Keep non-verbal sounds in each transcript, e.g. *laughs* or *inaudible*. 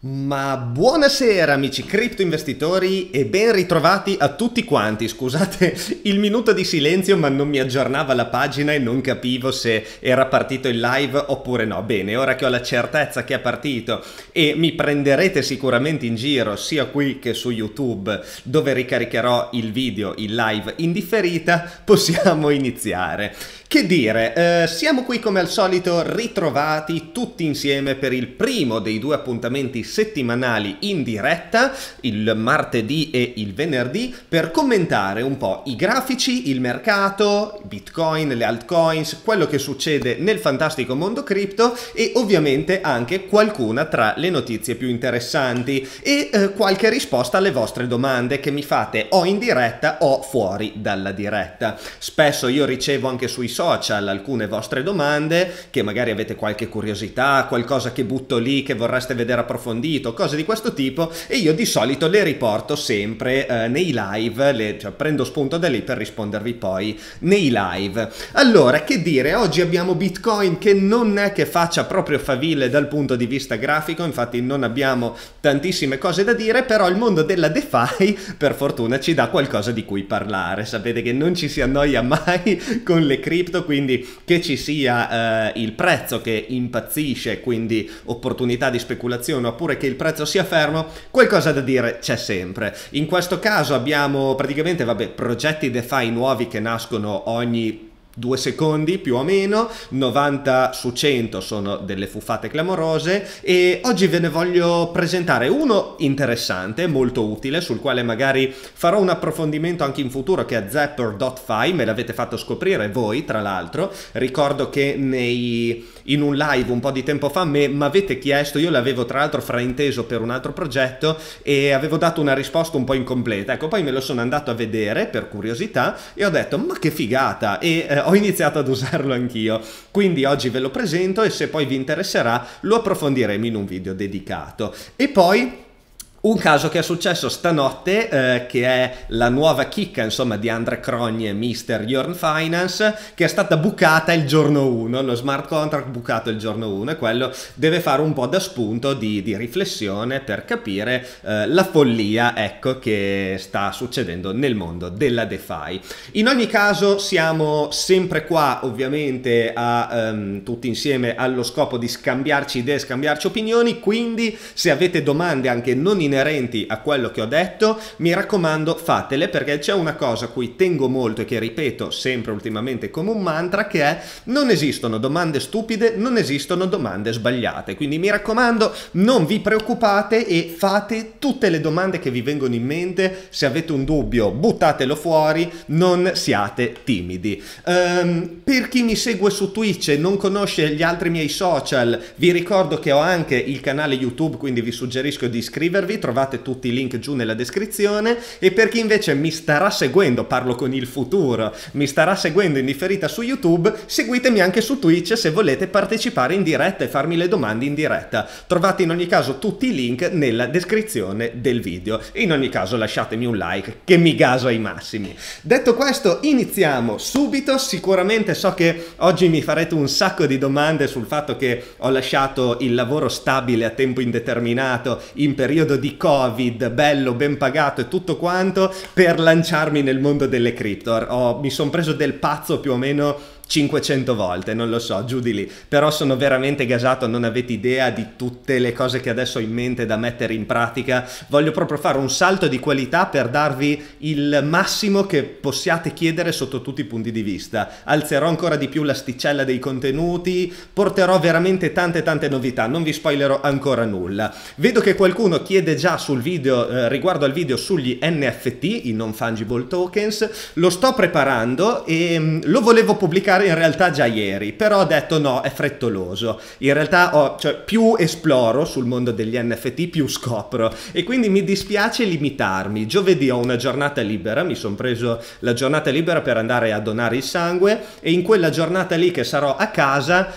Ma buonasera amici cripto investitori e ben ritrovati a tutti quanti. Scusate il minuto di silenzio, ma non mi aggiornava la pagina e non capivo se era partito il live oppure no. Bene, ora che ho la certezza che è partito e mi prenderete sicuramente in giro sia qui che su YouTube, dove ricaricherò il video in live in differita, *laughs* possiamo iniziare. Che dire, eh, siamo qui come al solito ritrovati tutti insieme per il primo dei due appuntamenti settimanali in diretta, il martedì e il venerdì, per commentare un po' i grafici, il mercato, Bitcoin, le altcoins, quello che succede nel fantastico mondo cripto e ovviamente anche qualcuna tra le notizie più interessanti e eh, qualche risposta alle vostre domande che mi fate o in diretta o fuori dalla diretta. Spesso io ricevo anche sui social alcune vostre domande, che magari avete qualche curiosità, qualcosa che butto lì che vorreste vedere approfondito, cose di questo tipo e io di solito le riporto sempre eh, nei live, le, cioè, prendo spunto da lì per rispondervi poi nei live. Allora, che dire, oggi abbiamo Bitcoin che non è che faccia proprio faville dal punto di vista grafico, infatti non abbiamo tantissime cose da dire, però il mondo della DeFi per fortuna ci dà qualcosa di cui parlare, sapete che non ci si annoia mai con le cripto cripto, quindi che ci sia eh, il prezzo che impazzisce, quindi opportunità di speculazione, oppure che il prezzo sia fermo, qualcosa da dire c'è sempre. In questo caso abbiamo praticamente, vabbè, progetti DeFi nuovi che nascono ogni due secondi più o meno, 90 su 100 sono delle fuffate clamorose e oggi ve ne voglio presentare uno interessante, molto utile, sul quale magari farò un approfondimento anche in futuro che è zapper.fi, me l'avete fatto scoprire voi tra l'altro, ricordo che nei in un live un po' di tempo fa, mi avete chiesto, io l'avevo tra l'altro frainteso per un altro progetto e avevo dato una risposta un po' incompleta. Ecco, poi me lo sono andato a vedere per curiosità e ho detto ma che figata e eh, ho iniziato ad usarlo anch'io. Quindi oggi ve lo presento e se poi vi interesserà lo approfondiremo in un video dedicato. E poi un caso che è successo stanotte, eh, che è la nuova chicca insomma, di Andre Crogni e Mister Yorn Finance, che è stata bucata il giorno 1, lo smart contract bucato il giorno 1 e quello deve fare un po' da spunto di, di riflessione per capire eh, la follia ecco, che sta succedendo nel mondo della DeFi. In ogni caso siamo sempre qua ovviamente a, ehm, tutti insieme allo scopo di scambiarci idee, scambiarci opinioni, quindi se avete domande anche non in inerenti a quello che ho detto, mi raccomando fatele perché c'è una cosa a cui tengo molto e che ripeto sempre ultimamente come un mantra che è non esistono domande stupide, non esistono domande sbagliate. Quindi mi raccomando non vi preoccupate e fate tutte le domande che vi vengono in mente, se avete un dubbio buttatelo fuori, non siate timidi. Um, per chi mi segue su Twitch e non conosce gli altri miei social, vi ricordo che ho anche il canale YouTube, quindi vi suggerisco di iscrivervi trovate tutti i link giù nella descrizione e per chi invece mi starà seguendo, parlo con il futuro, mi starà seguendo in differita su YouTube, seguitemi anche su Twitch se volete partecipare in diretta e farmi le domande in diretta. Trovate in ogni caso tutti i link nella descrizione del video. In ogni caso lasciatemi un like che mi gaso ai massimi. Detto questo, iniziamo subito. Sicuramente so che oggi mi farete un sacco di domande sul fatto che ho lasciato il lavoro stabile a tempo indeterminato in periodo di di Covid, bello, ben pagato e tutto quanto, per lanciarmi nel mondo delle cripto. Oh, mi sono preso del pazzo più o meno 500 volte, non lo so, giù di lì. Però sono veramente gasato, non avete idea di tutte le cose che adesso ho in mente da mettere in pratica. Voglio proprio fare un salto di qualità per darvi il massimo che possiate chiedere sotto tutti i punti di vista. Alzerò ancora di più l'asticella dei contenuti, porterò veramente tante tante novità, non vi spoilerò ancora nulla. Vedo che qualcuno chiede già sul video, eh, riguardo al video sugli NFT, i non fungible tokens, lo sto preparando e mh, mm, lo volevo pubblicare pubblicare in realtà già ieri, però ho detto no, è frettoloso. In realtà ho, cioè, più esploro sul mondo degli NFT, più scopro e quindi mi dispiace limitarmi. Giovedì ho una giornata libera, mi sono preso la giornata libera per andare a donare il sangue e in quella giornata lì che sarò a casa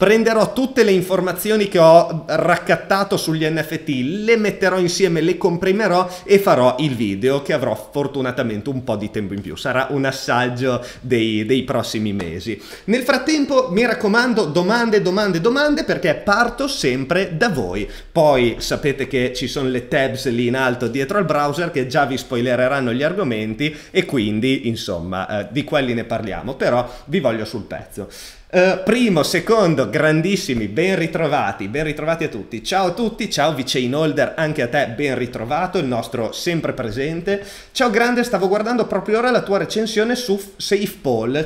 Prenderò tutte le informazioni che ho raccattato sugli NFT, le metterò insieme, le comprimerò e farò il video che avrò fortunatamente un po' di tempo in più. Sarà un assaggio dei, dei prossimi mesi. Nel frattempo, mi raccomando, domande, domande, domande perché parto sempre da voi. Poi sapete che ci sono le tabs lì in alto dietro al browser che già vi spoilereranno gli argomenti e quindi, insomma, eh, di quelli ne parliamo, però vi voglio sul pezzo. Eh, primo, secondo, grandissimi, ben ritrovati, ben ritrovati a tutti. Ciao a tutti, ciao Vicein anche a te, ben ritrovato, il nostro sempre presente. Ciao grande, stavo guardando proprio ora la tua recensione su Safe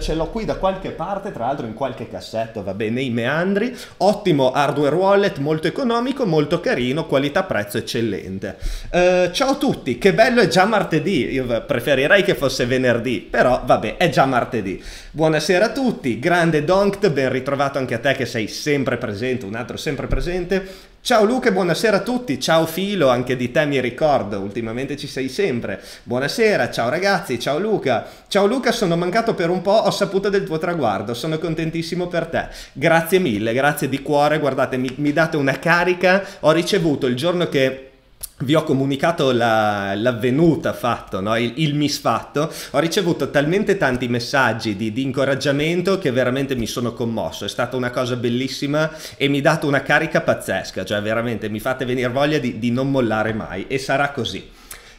ce l'ho qui da qualche parte, tra l'altro in qualche cassetto, va bene, nei meandri. Ottimo hardware wallet, molto economico, molto carino, qualità-prezzo eccellente. Uh, ciao a tutti, che bello è già martedì, io preferirei che fosse venerdì, però vabbè, è già martedì. Buonasera a tutti, grande Don Unkt, ben ritrovato anche a te che sei sempre presente, un altro sempre presente. Ciao Luca, buonasera a tutti, ciao Filo, anche di te mi ricordo, ultimamente ci sei sempre. Buonasera, ciao ragazzi, ciao Luca. Ciao Luca, sono mancato per un po', ho saputo del tuo traguardo, sono contentissimo per te. Grazie mille, grazie di cuore, guardate, mi, mi date una carica, ho ricevuto il giorno che vi ho comunicato la, l'avvenuta fatto, no? il, il, misfatto, ho ricevuto talmente tanti messaggi di, di, incoraggiamento che veramente mi sono commosso, è stata una cosa bellissima e mi ha dato una carica pazzesca, cioè veramente mi fate venire voglia di, di non mollare mai e sarà così.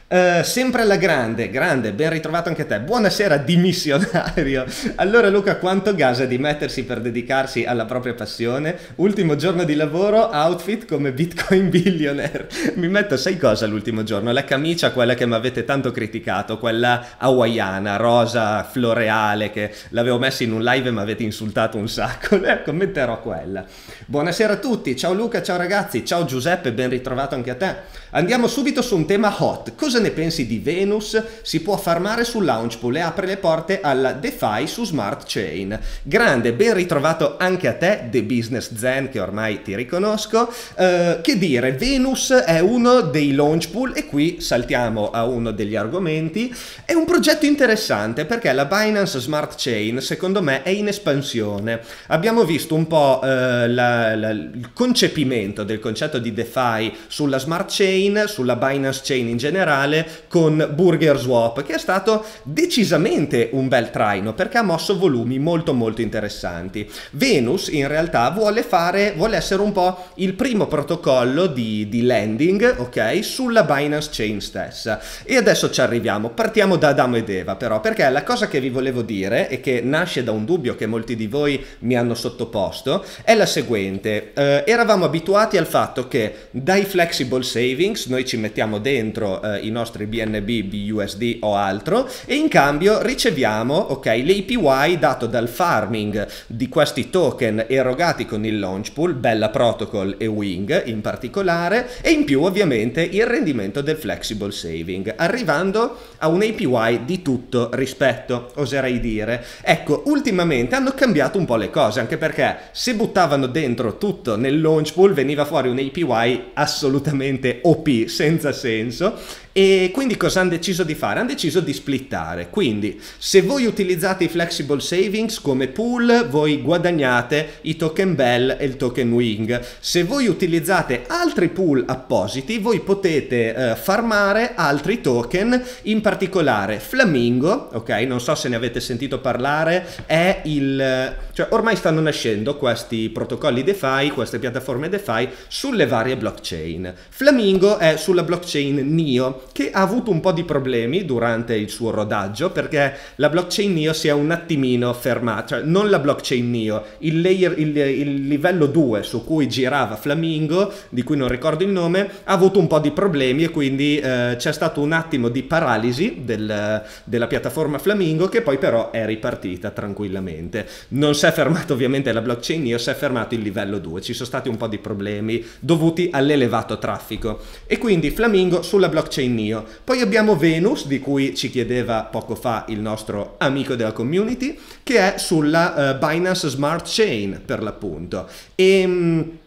Uh, sempre alla grande, grande, ben ritrovato anche te. Buonasera dimissionario. Allora Luca, quanto gas gasa di mettersi per dedicarsi alla propria passione? Ultimo giorno di lavoro, outfit come Bitcoin *laughs* billionaire. Mi metto, sai cosa l'ultimo giorno? La camicia, quella che mi avete tanto criticato, quella hawaiana, rosa, floreale, che l'avevo messa in un live e mi avete insultato un sacco. *laughs* Ecco, metterò quella. Buonasera a tutti, ciao Luca, ciao ragazzi, ciao Giuseppe, ben ritrovato anche a te. Andiamo subito su un tema hot. Cosa ne pensi di Venus? Si può farmare su Launchpool e apre le porte alla DeFi su Smart Chain. Grande, ben ritrovato anche a te, The Business Zen, che ormai ti riconosco. Eh, che dire, Venus è uno dei Launchpool e qui saltiamo a uno degli argomenti. È un progetto interessante perché la Binance Smart Chain, secondo me, è in espansione. Abbiamo visto un po' eh, la, la, il concepimento del concetto di DeFi sulla Smart Chain Chain, sulla Binance Chain in generale, con Burger Swap, che è stato decisamente un bel traino perché ha mosso volumi molto molto interessanti. Venus in realtà vuole fare, vuole essere un po' il primo protocollo di, di landing, ok, sulla Binance Chain stessa. E adesso ci arriviamo, partiamo da Adamo ed Eva però, perché la cosa che vi volevo dire e che nasce da un dubbio che molti di voi mi hanno sottoposto è la seguente. Eh, eravamo abituati al fatto che dai flexible savings Links, noi ci mettiamo dentro eh, i nostri BNB, BUSD o altro e in cambio riceviamo ok, l'APY dato dal farming di questi token erogati con il launch pool, Bella Protocol e Wing in particolare e in più ovviamente il rendimento del flexible saving, arrivando a un APY di tutto rispetto, oserei dire. Ecco, ultimamente hanno cambiato un po' le cose, anche perché se buttavano dentro tutto nel launch pool veniva fuori un APY assolutamente opposto OP senza senso e quindi cosa hanno deciso di fare? Hanno deciso di splittare. Quindi se voi utilizzate i flexible savings come pool, voi guadagnate i token Bell e il token Wing. Se voi utilizzate altri pool appositi, voi potete eh, farmare altri token, in particolare Flamingo, ok? Non so se ne avete sentito parlare, è il... cioè ormai stanno nascendo questi protocolli DeFi, queste piattaforme DeFi sulle varie blockchain. Flamingo è sulla blockchain NIO, che ha avuto un po' di problemi durante il suo rodaggio perché la blockchain NIO si è un attimino fermata, cioè non la blockchain NIO, il, layer, il, il livello 2 su cui girava Flamingo, di cui non ricordo il nome, ha avuto un po' di problemi e quindi eh, c'è stato un attimo di paralisi del, della piattaforma Flamingo che poi però è ripartita tranquillamente. Non si è fermato ovviamente la blockchain NIO, si è fermato il livello 2, ci sono stati un po' di problemi dovuti all'elevato traffico e quindi Flamingo sulla blockchain mio. Poi abbiamo Venus, di cui ci chiedeva poco fa il nostro amico della community, che è sulla uh, Binance Smart Chain per l'appunto. E, ehm,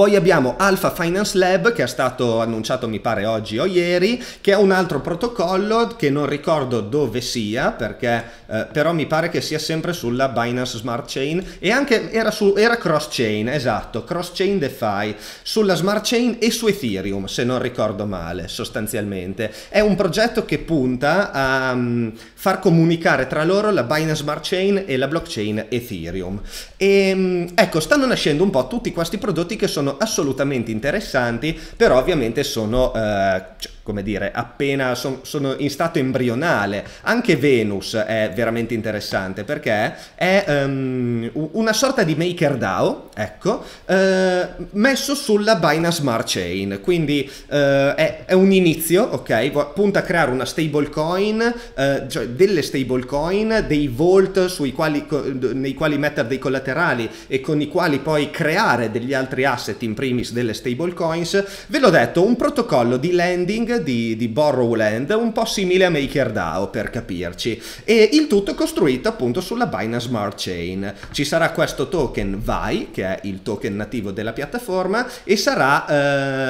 poi abbiamo Alpha Finance Lab che è stato annunciato mi pare oggi o ieri, che è un altro protocollo che non ricordo dove sia, perché eh, però mi pare che sia sempre sulla Binance Smart Chain e anche era, su, era cross chain, esatto, cross chain DeFi, sulla Smart Chain e su Ethereum, se non ricordo male, sostanzialmente. È un progetto che punta a um, far comunicare tra loro la Binance Smart Chain e la blockchain Ethereum. E mm, ecco, stanno nascendo un po' tutti questi prodotti che sono sono assolutamente interessanti, però ovviamente sono... Eh, come dire, appena son, sono in stato embrionale. Anche Venus è veramente interessante perché è um, una sorta di MakerDAO, ecco, eh, messo sulla Binance Smart Chain, quindi eh, è, è, un inizio, ok? Punta a creare una stablecoin, eh, cioè delle stable coin, dei vault sui quali, nei quali mettere dei collaterali e con i quali poi creare degli altri asset, in primis delle stable coins. Ve l'ho detto, un protocollo di lending di, di Borrowland, un po' simile a MakerDAO per capirci, e il tutto costruito appunto sulla Binance Smart Chain. Ci sarà questo token VAI, che è il token nativo della piattaforma, e sarà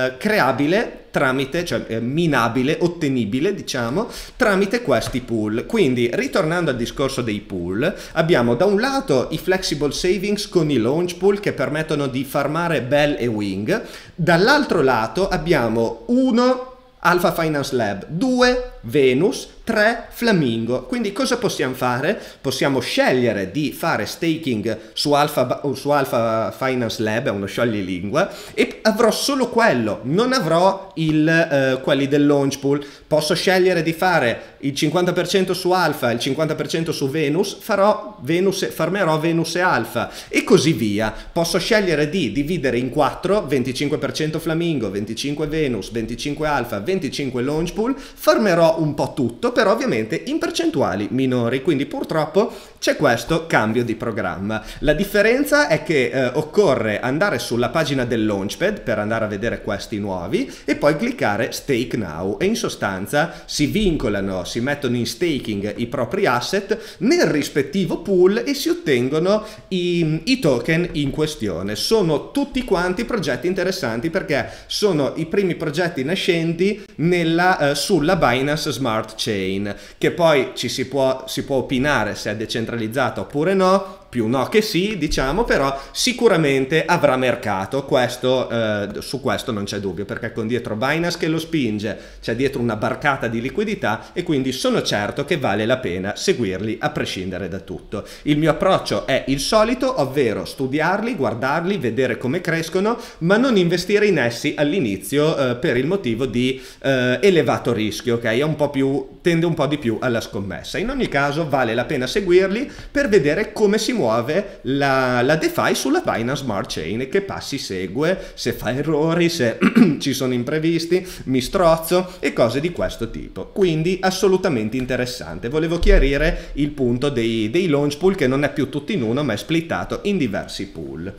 eh, creabile tramite, cioè eh, minabile, ottenibile, diciamo, tramite questi pool. Quindi, ritornando al discorso dei pool, abbiamo da un lato i flexible savings con i launch pool che permettono di farmare Bell e Wing, dall'altro lato abbiamo uno Alpha Finance Lab, 2 Venus, 3 Flamingo. Quindi cosa possiamo fare? Possiamo scegliere di fare staking su Alpha, su Alpha Finance Lab, è uno scioglilingua, e avrò solo quello, non avrò il, eh, quelli del launch pool. Posso scegliere di fare il 50% su Alpha, il 50% su Venus, farò Venus, farmerò Venus e Alpha e così via. Posso scegliere di dividere in 4, 25% Flamingo, 25 Venus, 25 Alpha, 25 launch pool, farmerò un po' tutto, però ovviamente in percentuali minori, quindi purtroppo c'è questo cambio di programma. La differenza è che eh, occorre andare sulla pagina del Launchpad per andare a vedere questi nuovi e poi cliccare Stake Now e in sostanza si vincolano, si mettono in staking i propri asset nel rispettivo pool e si ottengono i, i token in questione. Sono tutti quanti progetti interessanti perché sono i primi progetti nascenti nella, eh, sulla Binance Smart Chain che poi ci si può, si può opinare se è decentralizzato centralizzata oppure no, più no che sì, diciamo, però sicuramente avrà mercato, questo, eh, su questo non c'è dubbio, perché con dietro Binance che lo spinge, c'è dietro una barcata di liquidità e quindi sono certo che vale la pena seguirli a prescindere da tutto. Il mio approccio è il solito, ovvero studiarli, guardarli, vedere come crescono, ma non investire in essi all'inizio eh, per il motivo di eh, elevato rischio, ok? È un po' più, tende un po' di più alla scommessa. In ogni caso vale la pena seguirli per vedere come si muovono muove la, la DeFi sulla Binance Smart Chain e che passi segue, se fa errori, se *clears throat* ci sono imprevisti, mi strozzo e cose di questo tipo. Quindi assolutamente interessante. Volevo chiarire il punto dei, dei launch pool che non è più tutto in uno ma è splittato in diversi pool.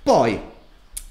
Poi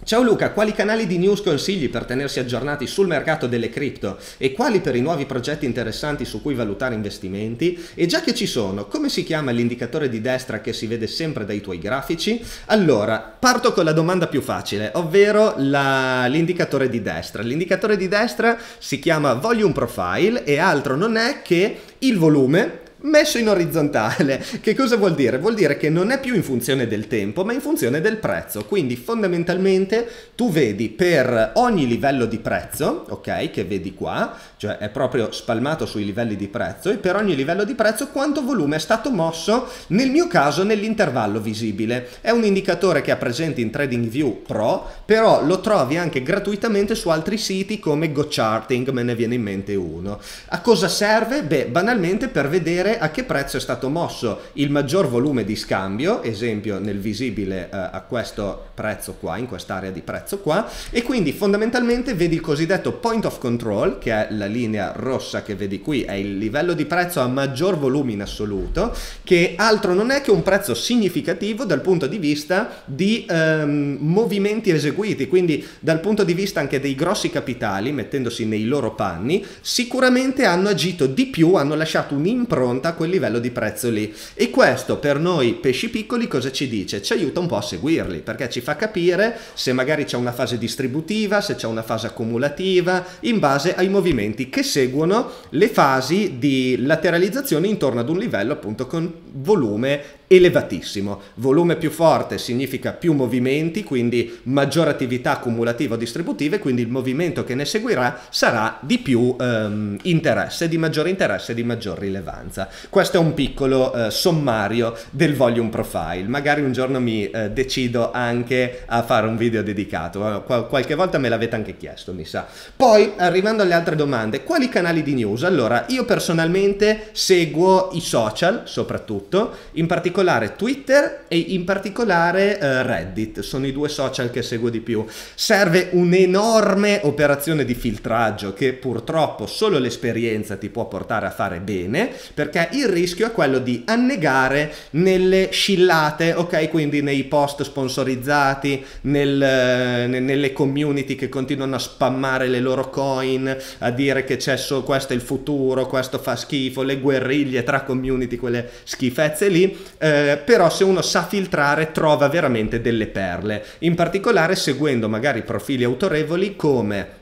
Ciao Luca, quali canali di news consigli per tenersi aggiornati sul mercato delle cripto e quali per i nuovi progetti interessanti su cui valutare investimenti? E già che ci sono, come si chiama l'indicatore di destra che si vede sempre dai tuoi grafici? Allora, parto con la domanda più facile, ovvero l'indicatore di destra. L'indicatore di destra si chiama Volume Profile e altro non è che il volume messo in orizzontale. *laughs* Che cosa vuol dire? Vuol dire che non è più in funzione del tempo, ma in funzione del prezzo. Quindi fondamentalmente tu vedi per ogni livello di prezzo, ok, che vedi qua, cioè è proprio spalmato sui livelli di prezzo, e per ogni livello di prezzo quanto volume è stato mosso, nel mio caso nell'intervallo visibile. È un indicatore che ha presente in TradingView Pro, però lo trovi anche gratuitamente su altri siti come GoCharting, me ne viene in mente uno. A cosa serve? Beh, banalmente per vedere a che prezzo è stato mosso il maggior volume di scambio, esempio nel visibile eh, a questo prezzo qua, in quest'area di prezzo qua, e quindi fondamentalmente vedi il cosiddetto point of control, che è la linea rossa che vedi qui, è il livello di prezzo a maggior volume in assoluto, che altro non è che un prezzo significativo dal punto di vista di ehm, movimenti eseguiti, quindi dal punto di vista anche dei grossi capitali, mettendosi nei loro panni, sicuramente hanno agito di più, hanno lasciato un'impronta confronta a quel livello di prezzo lì. E questo per noi pesci piccoli cosa ci dice? Ci aiuta un po' a seguirli perché ci fa capire se magari c'è una fase distributiva, se c'è una fase accumulativa, in base ai movimenti che seguono le fasi di lateralizzazione intorno ad un livello appunto con volume elevatissimo. Volume più forte significa più movimenti, quindi maggiore attività accumulativa o distributiva e quindi il movimento che ne seguirà sarà di più ehm, interesse, di maggiore interesse e di maggior rilevanza. Questo è un piccolo eh, sommario del volume profile. Magari un giorno mi eh, decido anche a fare un video dedicato, eh, Qual- qualche volta me l'avete anche chiesto, mi sa. Poi arrivando alle altre domande, quali canali di news? Allora, io personalmente seguo i social soprattutto, in particolare particolare Twitter e in particolare eh, Reddit, sono i due social che seguo di più. Serve un'enorme operazione di filtraggio che purtroppo solo l'esperienza ti può portare a fare bene, perché il rischio è quello di annegare nelle scillate, ok? Quindi nei post sponsorizzati, nel, eh, nelle community che continuano a spammare le loro coin, a dire che c'è so, questo è il futuro, questo fa schifo, le guerriglie tra community, quelle schifezze lì. Eh, eh, però se uno sa filtrare trova veramente delle perle, in particolare seguendo magari profili autorevoli come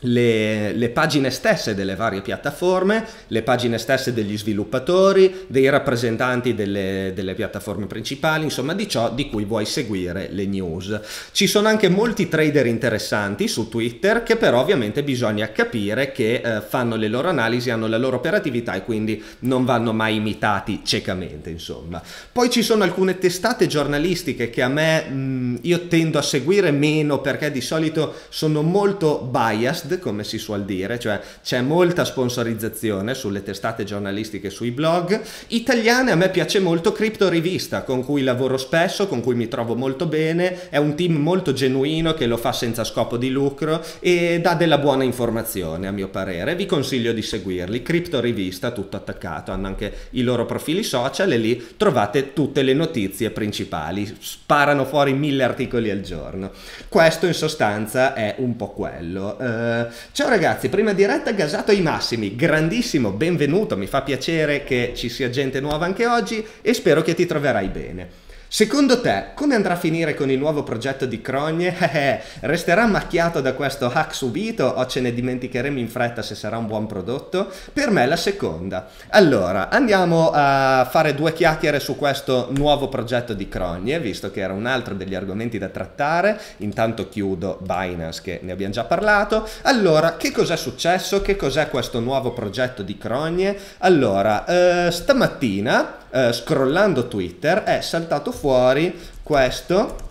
le, le, pagine stesse delle varie piattaforme, le pagine stesse degli sviluppatori, dei rappresentanti delle, delle, piattaforme principali, insomma di ciò di cui vuoi seguire le news. Ci sono anche molti trader interessanti su Twitter che però ovviamente bisogna capire che eh, fanno le loro analisi, hanno la loro operatività e quindi non vanno mai imitati ciecamente, insomma. Poi ci sono alcune testate giornalistiche che a me mh, mm, io tendo a seguire meno perché di solito sono molto biased biased, come si suol dire, cioè c'è molta sponsorizzazione sulle testate giornalistiche sui blog. Italiane a me piace molto Crypto Rivista, con cui lavoro spesso, con cui mi trovo molto bene, è un team molto genuino che lo fa senza scopo di lucro e dà della buona informazione a mio parere. Vi consiglio di seguirli, Crypto Rivista, tutto attaccato, hanno anche i loro profili social e lì trovate tutte le notizie principali, sparano fuori mille articoli al giorno. Questo in sostanza è un po' quello. Eh, ciao ragazzi, prima diretta gasato ai massimi, grandissimo, benvenuto, mi fa piacere che ci sia gente nuova anche oggi e spero che ti troverai bene. Secondo te, come andrà a finire con il nuovo progetto di Crogne? *laughs* Eh, eh, resterà macchiato da questo hack subito o ce ne dimenticheremo in fretta se sarà un buon prodotto? Per me è la seconda. Allora, andiamo a fare due chiacchiere su questo nuovo progetto di Crogne, visto che era un altro degli argomenti da trattare. Intanto chiudo Binance che ne abbiamo già parlato. Allora, che cos'è successo? Che cos'è questo nuovo progetto di Crogne? Allora, eh, stamattina eh, scrollando Twitter è saltato fuori questo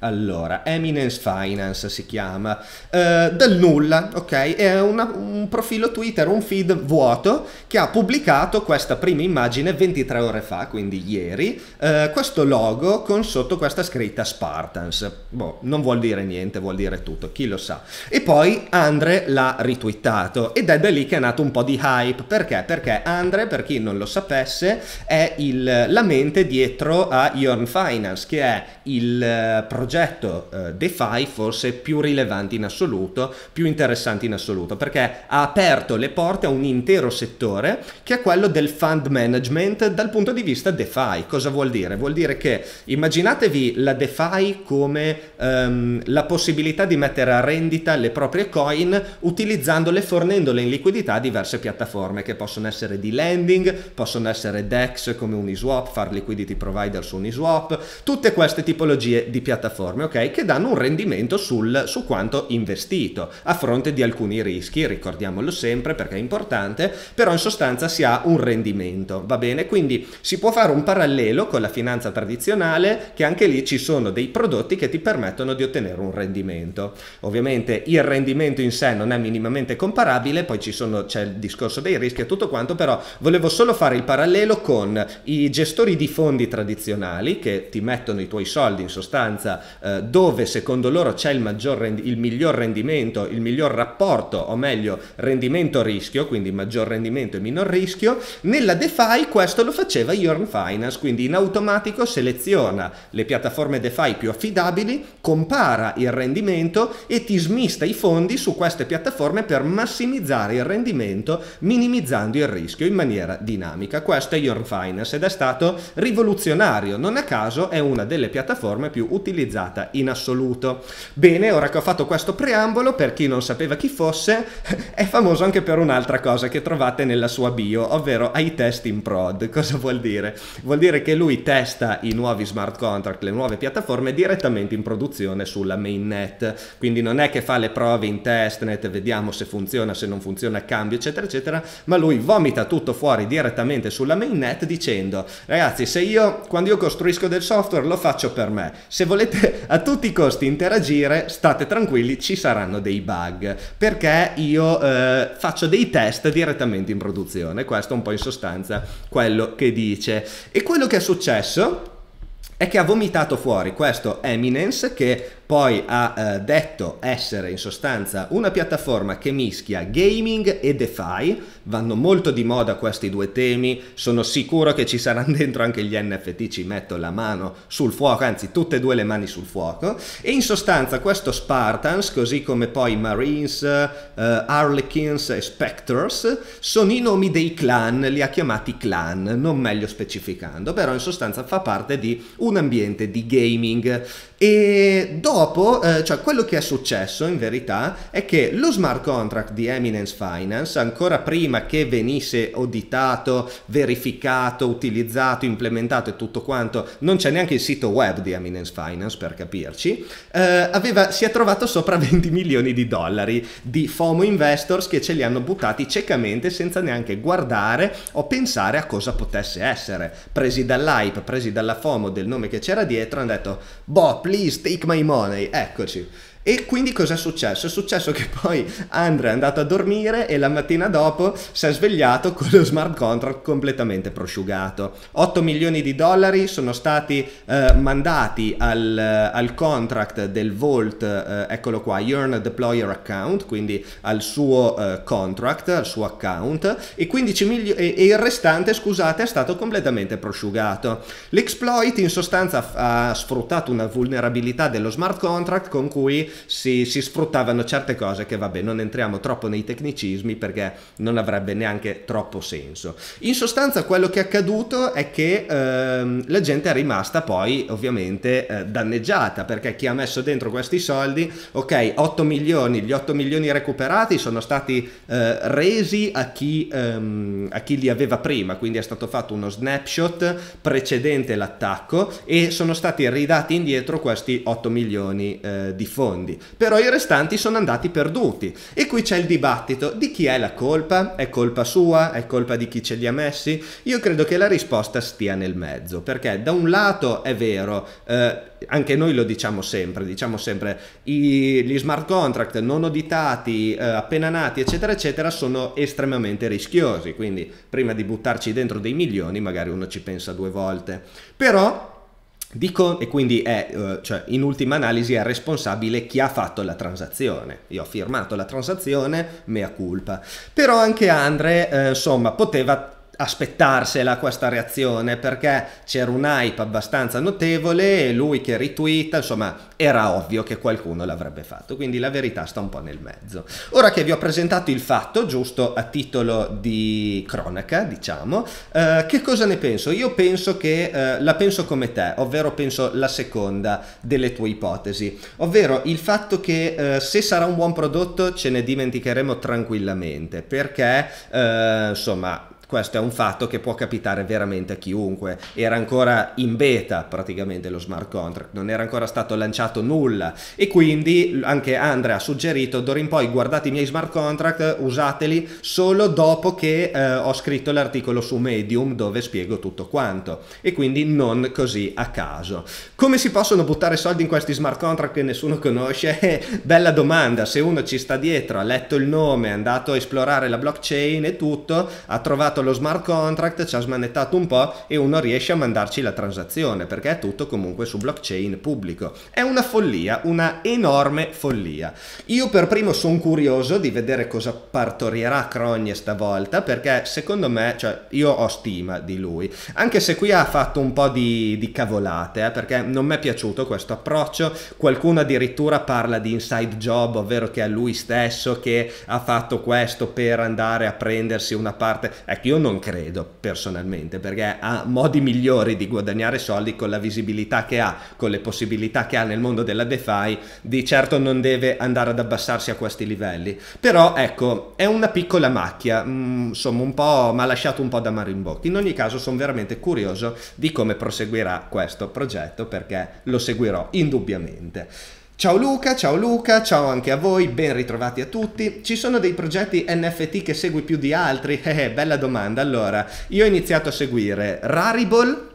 allora, Eminence Finance si chiama, eh, del nulla, ok? È una, un profilo Twitter, un feed vuoto che ha pubblicato questa prima immagine 23 ore fa, quindi ieri, eh, questo logo con sotto questa scritta Spartans. Boh, non vuol dire niente, vuol dire tutto, chi lo sa. E poi Andre l'ha ritwittato ed è da lì che è nato un po' di hype. Perché? Perché Andre, per chi non lo sapesse, è il, la mente dietro a Yorn Finance, che è il prodotto eh, progetto eh, DeFi forse più rilevanti in assoluto, più interessanti in assoluto, perché ha aperto le porte a un intero settore che è quello del fund management dal punto di vista DeFi. Cosa vuol dire? Vuol dire che immaginatevi la DeFi come ehm, la possibilità di mettere a rendita le proprie coin utilizzandole, fornendole in liquidità a diverse piattaforme che possono essere di lending, possono essere DEX come Uniswap, Far Liquidity Provider su Uniswap, tutte queste tipologie di piattaforme piattaforme, ok? Che danno un rendimento sul, su quanto investito, a fronte di alcuni rischi, ricordiamolo sempre perché è importante, però in sostanza si ha un rendimento, va bene? Quindi si può fare un parallelo con la finanza tradizionale, che anche lì ci sono dei prodotti che ti permettono di ottenere un rendimento. Ovviamente il rendimento in sé non è minimamente comparabile, poi ci sono, c'è il discorso dei rischi e tutto quanto, però volevo solo fare il parallelo con i gestori di fondi tradizionali che ti mettono i tuoi soldi in sostanza eh, dove secondo loro c'è il, rendi- il, miglior rendimento, il miglior rapporto, o meglio rendimento-rischio, quindi maggior rendimento e minor rischio, nella DeFi questo lo faceva Yorn Finance, quindi in automatico seleziona le piattaforme DeFi più affidabili, compara il rendimento e ti smista i fondi su queste piattaforme per massimizzare il rendimento minimizzando il rischio in maniera dinamica. Questo è Yorn Finance ed è stato rivoluzionario, non a caso è una delle piattaforme più utilizzate utilizzata in assoluto. Bene, ora che ho fatto questo preambolo, per chi non sapeva chi fosse, *laughs* è famoso anche per un'altra cosa che trovate nella sua bio, ovvero ai test in prod. Cosa vuol dire? Vuol dire che lui testa i nuovi smart contract, le nuove piattaforme direttamente in produzione sulla mainnet. Quindi non è che fa le prove in testnet, vediamo se funziona, se non funziona, cambio, eccetera, eccetera, ma lui vomita tutto fuori direttamente sulla mainnet dicendo ragazzi se io quando io costruisco del software lo faccio per me, se volete a tutti i costi interagire, state tranquilli, ci saranno dei bug, perché io eh, faccio dei test direttamente in produzione, questo è un po' in sostanza quello che dice. E quello che è successo è che ha vomitato fuori questo Eminence che poi ha eh, detto essere in sostanza una piattaforma che mischia gaming e DeFi, vanno molto di moda questi due temi, sono sicuro che ci saranno *laughs* dentro anche gli NFT, ci metto la mano sul fuoco, anzi tutte e due le mani sul fuoco, e in sostanza questo Spartans, così come poi Marines, eh, Harlequins e Spectres, sono i nomi dei clan, li ha chiamati clan, non meglio specificando, però in sostanza fa parte di un ambiente di gaming. E dopo dopo, eh, cioè quello che è successo in verità è che lo smart contract di Eminence Finance, ancora prima che venisse auditato, verificato, utilizzato, implementato e tutto quanto, non c'è neanche il sito web di Eminence Finance per capirci, eh, aveva, si è trovato sopra 20 *laughs* milioni di dollari di FOMO investors che ce li hanno buttati ciecamente senza neanche guardare o pensare a cosa potesse essere. Presi dall'hype, presi dalla FOMO del nome che c'era dietro, hanno detto, boh, please take my money suoni, eccoci. E quindi cos'è successo? È successo che poi Andrea è andato a dormire e la mattina dopo si è svegliato con lo smart contract completamente prosciugato. 8 milioni di dollari sono stati eh, mandati al, eh, al, contract del Vault, eh, eccolo qua, Yearn Deployer Account, quindi al suo eh, contract, al suo account, e, milio- e, e, il restante, scusate, è stato completamente prosciugato. L'exploit in sostanza ha sfruttato una vulnerabilità dello smart contract con cui si, si sfruttavano certe cose che vabbè non entriamo troppo nei tecnicismi perché non avrebbe neanche troppo senso. In sostanza quello che è accaduto è che ehm, la gente è rimasta poi ovviamente eh, danneggiata perché chi ha messo dentro questi soldi, ok 8 milioni, gli 8 milioni recuperati sono stati eh, resi a chi, ehm, a chi li aveva prima, quindi è stato fatto uno snapshot precedente l'attacco e sono stati ridati indietro questi 8 milioni eh, di fondi secondi, però i restanti sono andati perduti. E qui c'è il dibattito di chi è la colpa? È colpa sua? È colpa di chi ce li ha messi? Io credo che la risposta stia nel mezzo, perché da un lato è vero, eh, anche noi lo diciamo sempre, diciamo sempre, i, gli smart contract non auditati, eh, appena nati, eccetera, eccetera, sono estremamente rischiosi, quindi prima di buttarci dentro dei milioni magari uno ci pensa due volte. Però Dico, e quindi è, eh, cioè, in ultima analisi è responsabile chi ha fatto la transazione. Io ho firmato la transazione, mea culpa. Però anche Andre, eh, insomma, poteva aspettarsela questa reazione perché c'era un hype abbastanza notevole e lui che ritweeta, insomma, era ovvio che qualcuno l'avrebbe fatto, quindi la verità sta un po' nel mezzo. Ora che vi ho presentato il fatto, giusto a titolo di cronaca, diciamo, eh, che cosa ne penso? Io penso che eh, la penso come te, ovvero penso la seconda delle tue ipotesi, ovvero il fatto che eh, se sarà un buon prodotto ce ne dimenticheremo tranquillamente, perché eh, insomma questo è un fatto che può capitare veramente a chiunque. Era ancora in beta praticamente lo smart contract, non era ancora stato lanciato nulla e quindi anche Andrea ha suggerito d'ora in poi guardate i miei smart contract, usateli solo dopo che eh, ho scritto l'articolo su Medium dove spiego tutto quanto e quindi non così a caso. Come si possono buttare soldi in questi smart contract che nessuno conosce? *laughs* Bella domanda, se uno ci sta dietro, ha letto il nome, è andato a esplorare la blockchain e tutto, ha trovato usato lo smart contract, ci ha smanettato un po' e uno riesce a mandarci la transazione perché è tutto comunque su blockchain pubblico. È una follia, una enorme follia. Io per primo sono curioso di vedere cosa partorirà Crogne stavolta perché secondo me, cioè io ho stima di lui, anche se qui ha fatto un po' di, di cavolate eh, perché non mi è piaciuto questo approccio, qualcuno addirittura parla di inside job, ovvero che è lui stesso che ha fatto questo per andare a prendersi una parte, ecco io non credo personalmente perché ha modi migliori di guadagnare soldi con la visibilità che ha, con le possibilità che ha nel mondo della DeFi, di certo non deve andare ad abbassarsi a questi livelli. Però ecco, è una piccola macchia, mm, insomma un po' mi ha lasciato un po' da mare in bocca. In ogni caso sono veramente curioso di come proseguirà questo progetto perché lo seguirò indubbiamente. Ciao Luca, ciao Luca, ciao anche a voi, ben ritrovati a tutti. Ci sono dei progetti NFT che segui più di altri? *laughs* Eh, eh, bella domanda. Allora, io ho iniziato a seguire Rarible,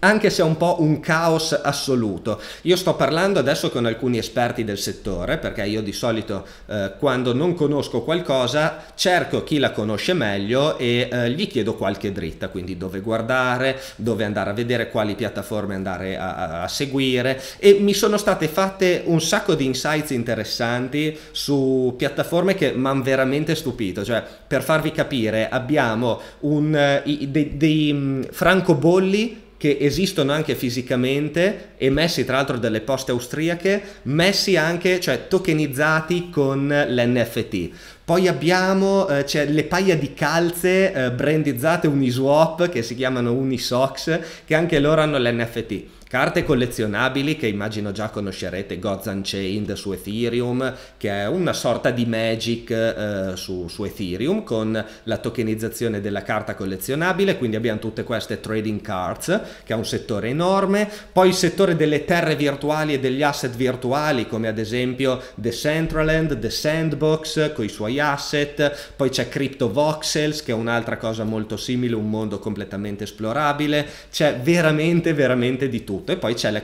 anche se è un po' un caos assoluto. Io sto parlando adesso con alcuni esperti del settore, perché io di solito eh, quando non conosco qualcosa cerco chi la conosce meglio e eh, gli chiedo qualche dritta, quindi dove guardare, dove andare a vedere, quali piattaforme andare a, a seguire e mi sono state fatte un sacco di insights interessanti su piattaforme che mi hanno veramente stupito, cioè per farvi capire abbiamo un, uh, dei, dei francobolli che esistono anche fisicamente emessi tra l'altro dalle poste austriache, messi anche, cioè tokenizzati con l'NFT. Poi abbiamo eh, cioè, le paia di calze eh, brandizzate Uniswap che si chiamano Unisox, che anche loro hanno l'NFT. Carte collezionabili che immagino già conoscerete, Gods Unchained su Ethereum, che è una sorta di Magic eh, su, su Ethereum con la tokenizzazione della carta collezionabile, quindi abbiamo tutte queste trading cards, che è un settore enorme, poi il settore delle terre virtuali e degli asset virtuali, come ad esempio The Centraland, The Sandbox, con i suoi asset, poi c'è Crypto Voxels, che è un'altra cosa molto simile, un mondo completamente esplorabile, c'è veramente, veramente di tutto tutto. E poi c'è la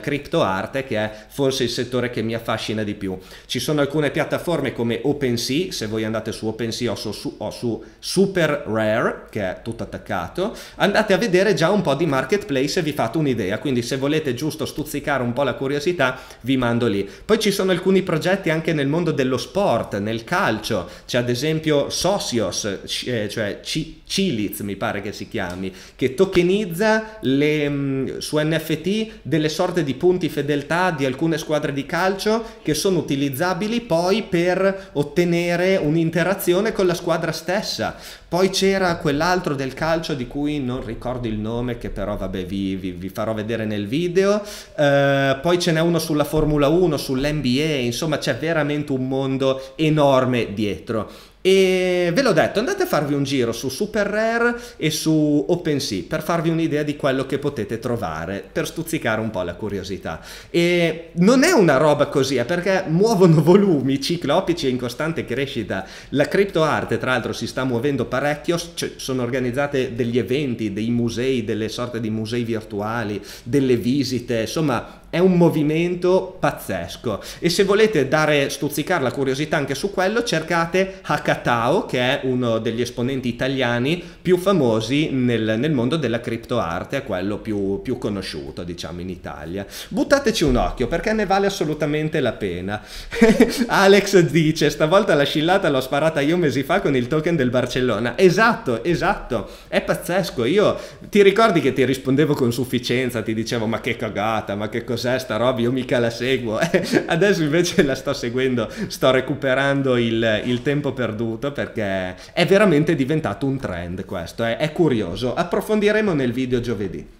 arte che è forse il settore che mi affascina di più. Ci sono alcune piattaforme come OpenSea, se voi andate su OpenSea o su, o su Super Rare, che è tutto attaccato, andate a vedere già un po' di marketplace e vi fate un'idea. Quindi se volete giusto stuzzicare un po' la curiosità, vi mando lì. Poi ci sono alcuni progetti anche nel mondo dello sport, nel calcio. C'è ad esempio Socios, eh, cioè Ciliz mi pare che si chiami, che tokenizza le, mm, su NFT delle sorte di punti fedeltà di alcune squadre di calcio che sono utilizzabili poi per ottenere un'interazione con la squadra stessa. Poi c'era quell'altro del calcio di cui non ricordo il nome, che però vabbè vi, vi, vi farò vedere nel video. Uh, poi ce n'è uno sulla Formula 1, sull'NBA, insomma c'è veramente un mondo enorme dietro. E ve l'ho detto, andate a farvi un giro su Super Rare e su OpenSea per farvi un'idea di quello che potete trovare, per stuzzicare un po' la curiosità. E non è una roba così, è eh, perché muovono *laughs* volumi ciclopici e in costante crescita. La crypto art, tra l'altro, si sta muovendo parecchio, cioè, sono organizzate degli eventi, dei musei, delle sorte di musei virtuali, delle visite, insomma è un movimento pazzesco e se volete dare stuzzicare la curiosità anche su quello cercate Hakatao che è uno degli esponenti italiani più famosi nel, nel mondo della criptoarte è quello più, più, conosciuto diciamo in Italia buttateci un occhio perché ne vale assolutamente la pena *laughs* Alex dice stavolta la scillata l'ho sparata io mesi fa con il token del Barcellona esatto esatto è pazzesco io ti ricordi che ti rispondevo con sufficienza ti dicevo ma che cagata ma che cos'è cos'è sta roba, io mica la seguo. *laughs* Adesso invece la sto seguendo, sto recuperando il, il tempo perduto perché è veramente diventato un trend questo, è, eh. è curioso. Approfondiremo nel video giovedì.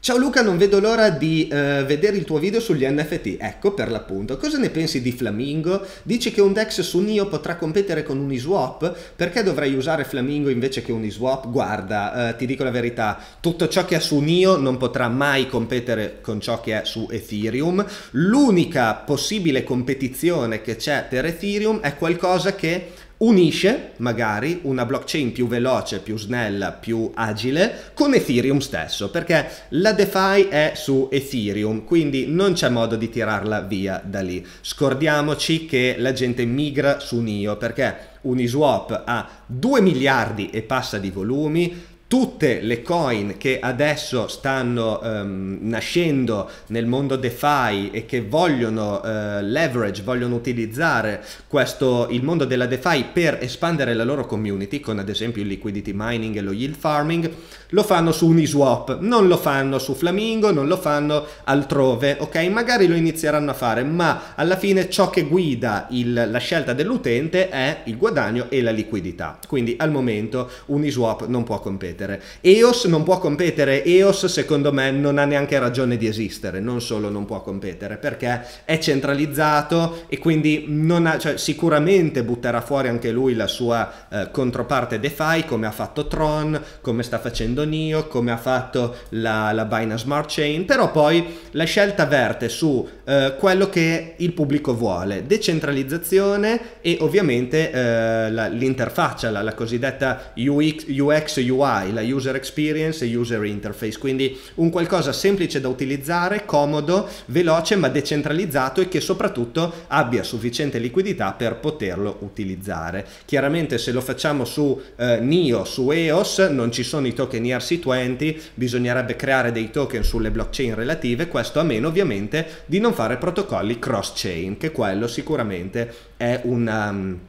Ciao Luca, non vedo l'ora di eh, vedere il tuo video sugli NFT. Ecco per l'appunto. Cosa ne pensi di Flamingo? Dici che un DEX su NIO potrà competere con Uniswap? Perché dovrei usare Flamingo invece che Uniswap? Guarda, eh, ti dico la verità, tutto ciò che è su NIO non potrà mai competere con ciò che è su Ethereum. L'unica possibile competizione che c'è per Ethereum è qualcosa che unisce magari una blockchain più veloce, più snella, più agile con Ethereum stesso, perché la DeFi è su Ethereum, quindi non c'è modo di tirarla via da lì. Scordiamoci che la gente migra su NIO perché Uniswap ha 2 miliardi e passa di volumi, tutte le coin che adesso stanno um, nascendo nel mondo DeFi e che vogliono uh, leverage, vogliono utilizzare questo, il mondo della DeFi per espandere la loro community, con ad esempio il liquidity mining e lo yield farming, lo fanno su Uniswap, non lo fanno su Flamingo, non lo fanno altrove, ok? Magari lo inizieranno a fare, ma alla fine ciò che guida il, la scelta dell'utente è il guadagno e la liquidità. Quindi al momento Uniswap non può competere competere. EOS non può competere, EOS secondo me non ha neanche ragione di esistere, non solo non può competere, perché è centralizzato e quindi ha, cioè, sicuramente butterà fuori anche lui la sua eh, controparte DeFi, come ha fatto Tron, come sta facendo Nio, come ha fatto la, la Binance Smart Chain, però poi la scelta verte su eh, quello che il pubblico vuole, decentralizzazione e ovviamente eh, l'interfaccia, la, la, cosiddetta UX, UX UI, hai la user experience e user interface, quindi un qualcosa semplice da utilizzare, comodo, veloce ma decentralizzato e che soprattutto abbia sufficiente liquidità per poterlo utilizzare. Chiaramente se lo facciamo su eh, NIO, su EOS, non ci sono i token ERC20, bisognerebbe creare dei token sulle blockchain relative, questo a meno ovviamente di non fare protocolli cross-chain, che quello sicuramente è un... Um,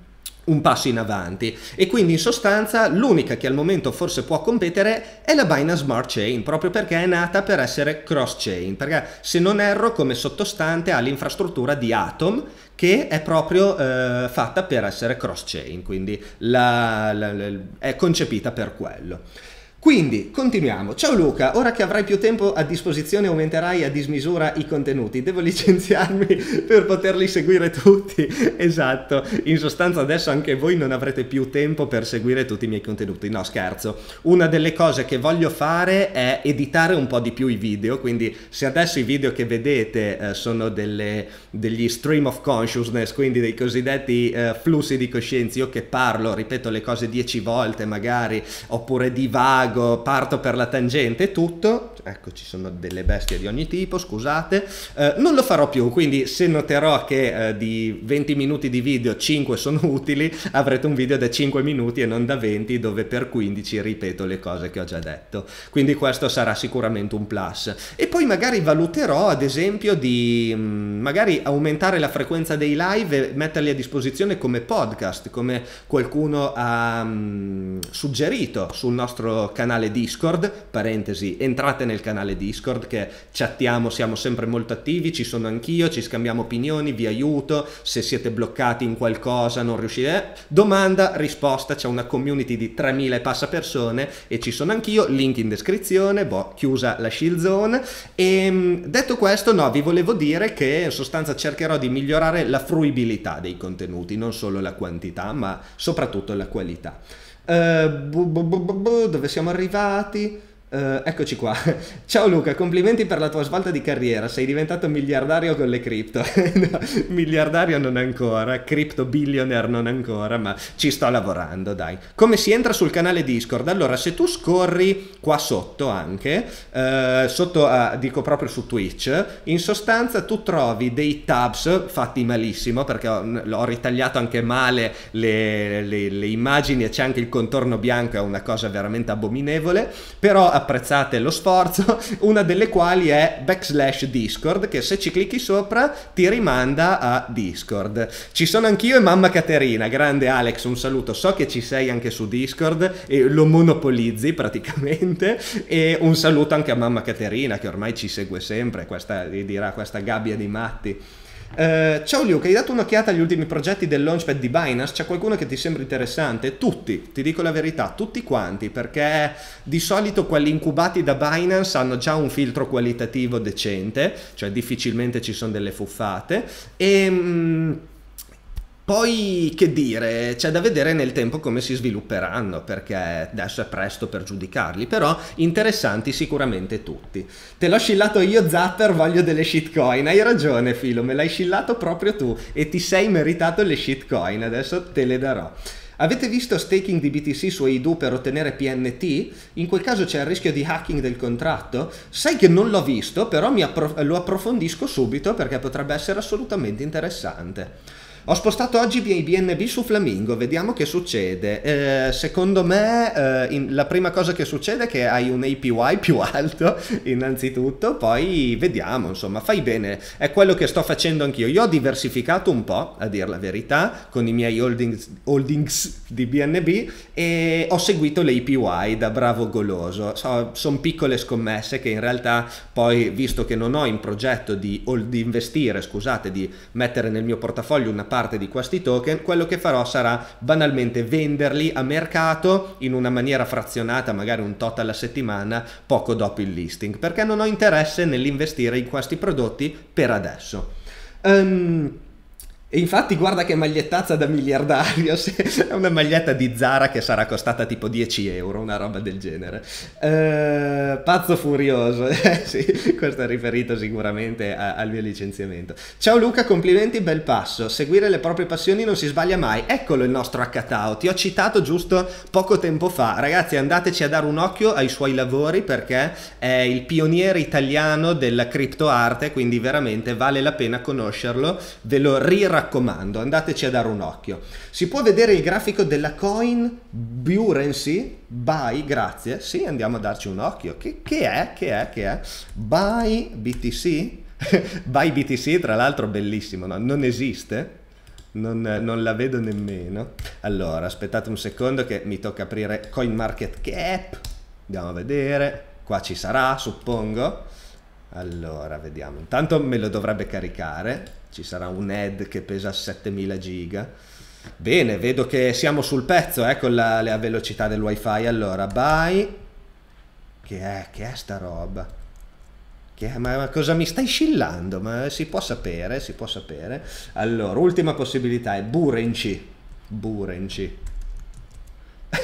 un passo in avanti e quindi in sostanza l'unica che al momento forse può competere è la Binance Smart Chain proprio perché è nata per essere cross chain perché se non erro come sottostante all'infrastruttura di Atom che è proprio eh, fatta per essere cross chain quindi la, la, la, è concepita per quello. Quindi, continuiamo. Ciao Luca, ora che avrai più tempo a disposizione aumenterai a dismisura i contenuti. Devo *laughs* licenziarmi per poterli seguire tutti. *laughs* Esatto, in sostanza adesso anche voi non avrete più tempo per seguire tutti i miei contenuti. No, scherzo. Una delle cose che voglio fare è editare un po' di più i video, quindi se adesso i video che vedete eh, sono delle, degli stream of consciousness, quindi dei cosiddetti eh, flussi di coscienza, io che parlo, ripeto le cose dieci volte magari, oppure divago, salgo, parto per la tangente e tutto, ecco ci sono delle bestie di ogni tipo, scusate, eh, non lo farò più, quindi se noterò che eh, di 20 minuti di video 5 sono utili, avrete un video da 5 minuti e non da 20 dove per 15 ripeto le cose che ho già detto, quindi questo sarà sicuramente un plus. E poi magari valuterò ad esempio di mh, mm, magari aumentare la frequenza dei live e metterli a disposizione come podcast, come qualcuno ha mh, mm, suggerito sul nostro canale canale Discord, parentesi, entrate nel canale Discord che chattiamo, siamo sempre molto attivi, ci sono anch'io, ci scambiamo opinioni, vi aiuto, se siete bloccati in qualcosa non riuscite, eh, domanda, risposta, c'è una community di 3000 e passa persone e ci sono anch'io, link in descrizione, boh, chiusa la shield zone e ehm, detto questo no, vi volevo dire che in sostanza cercherò di migliorare la fruibilità dei contenuti, non solo la quantità ma soprattutto la qualità. Uh, bu, bu, bu, dove siamo arrivati? Uh, eccoci qua. *laughs* Ciao Luca, complimenti per la tua svolta di carriera. Sei diventato miliardario con le cripto. *laughs* no, miliardario non ancora, crypto billionaire non ancora, ma ci sto lavorando, dai. Come si entra sul canale Discord? Allora, se tu scorri qua sotto anche, uh, sotto a, dico proprio su Twitch, in sostanza tu trovi dei tabs fatti malissimo perché ho, ho ritagliato anche male le, le, le immagini e c'è anche il contorno bianco, è una cosa veramente abominevole, però apprezzate lo sforzo, *laughs* una delle quali è backslash Discord, che se ci clicchi sopra ti rimanda a Discord. Ci sono anch'io e mamma Caterina, grande Alex, un saluto, so che ci sei anche su Discord e lo monopolizzi praticamente *laughs* e un saluto anche a mamma Caterina che ormai ci segue sempre, questa, dirà questa gabbia di matti. Uh, ciao Luke, hai dato un'occhiata agli ultimi progetti del Launchpad di Binance? C'è qualcuno che ti sembra interessante? Tutti, ti dico la verità, tutti quanti, perché di solito quelli incubati da Binance hanno già un filtro qualitativo decente, cioè difficilmente ci sono delle fuffate e... Um, poi che dire, c'è da vedere nel tempo come si svilupperanno perché adesso è presto per giudicarli, però interessanti sicuramente tutti. Te l'ho scillato io Zapper, voglio delle shitcoin, hai ragione Filo, me l'hai scillato proprio tu e ti sei meritato le shitcoin, adesso te le darò. Avete visto staking di BTC su EIDU per ottenere PNT? In quel caso c'è il rischio di hacking del contratto? Sai che non l'ho visto, però approf- lo approfondisco subito perché potrebbe essere assolutamente interessante. Ho spostato oggi i BNB su Flamingo, vediamo che succede. Eh, secondo me eh, in, la prima cosa che succede è che hai un APY più alto *laughs* innanzitutto, poi vediamo, insomma, fai bene. È quello che sto facendo anch'io. Io ho diversificato un po', a dire la verità, con i miei holdings, holdings di BNB e ho seguito l'APY da bravo goloso. So, Sono piccole scommesse che in realtà poi, visto che non ho in progetto di, di investire, scusate, di mettere nel mio portafoglio una parte parte di questi token, quello che farò sarà banalmente venderli a mercato in una maniera frazionata, magari un tot alla settimana, poco dopo il listing, perché non ho interesse nell'investire in questi prodotti per adesso. Um, e infatti guarda che magliettazza da miliardario, è una maglietta di Zara che sarà costata tipo 10 euro, una roba del genere. Eh, pazzo furioso, *laughs* eh, sì, questo è riferito sicuramente a, al mio licenziamento. Ciao Luca, complimenti, bel passo. Seguire le proprie passioni non si sbaglia mai. Eccolo il nostro Accatao, ti ho citato giusto poco tempo fa. Ragazzi andateci a dare un occhio ai suoi lavori perché è il pioniere italiano della criptoarte, quindi veramente vale la pena conoscerlo. Ve lo riracconto raccomando, andateci a dare un occhio. Si può vedere il grafico della coin Burency? Buy, grazie. Sì, andiamo a darci un occhio. Che, che è? Che è? Che è? Buy BTC? *laughs* Buy BTC, tra l'altro, bellissimo, no? Non esiste? Non, non, la vedo nemmeno. Allora, aspettate un secondo che mi tocca aprire CoinMarketCap. Andiamo a vedere. Qua ci sarà, suppongo. Allora, vediamo. Intanto me lo dovrebbe caricare ci sarà un head che pesa 7000 giga. Bene, vedo che siamo sul pezzo eh, con la, la velocità del wifi. Allora, bye. Che è, che è sta roba? Che è, ma, ma, cosa mi stai scillando? Ma si può sapere, si può sapere. Allora, ultima possibilità è Burenci. Burenci. *laughs*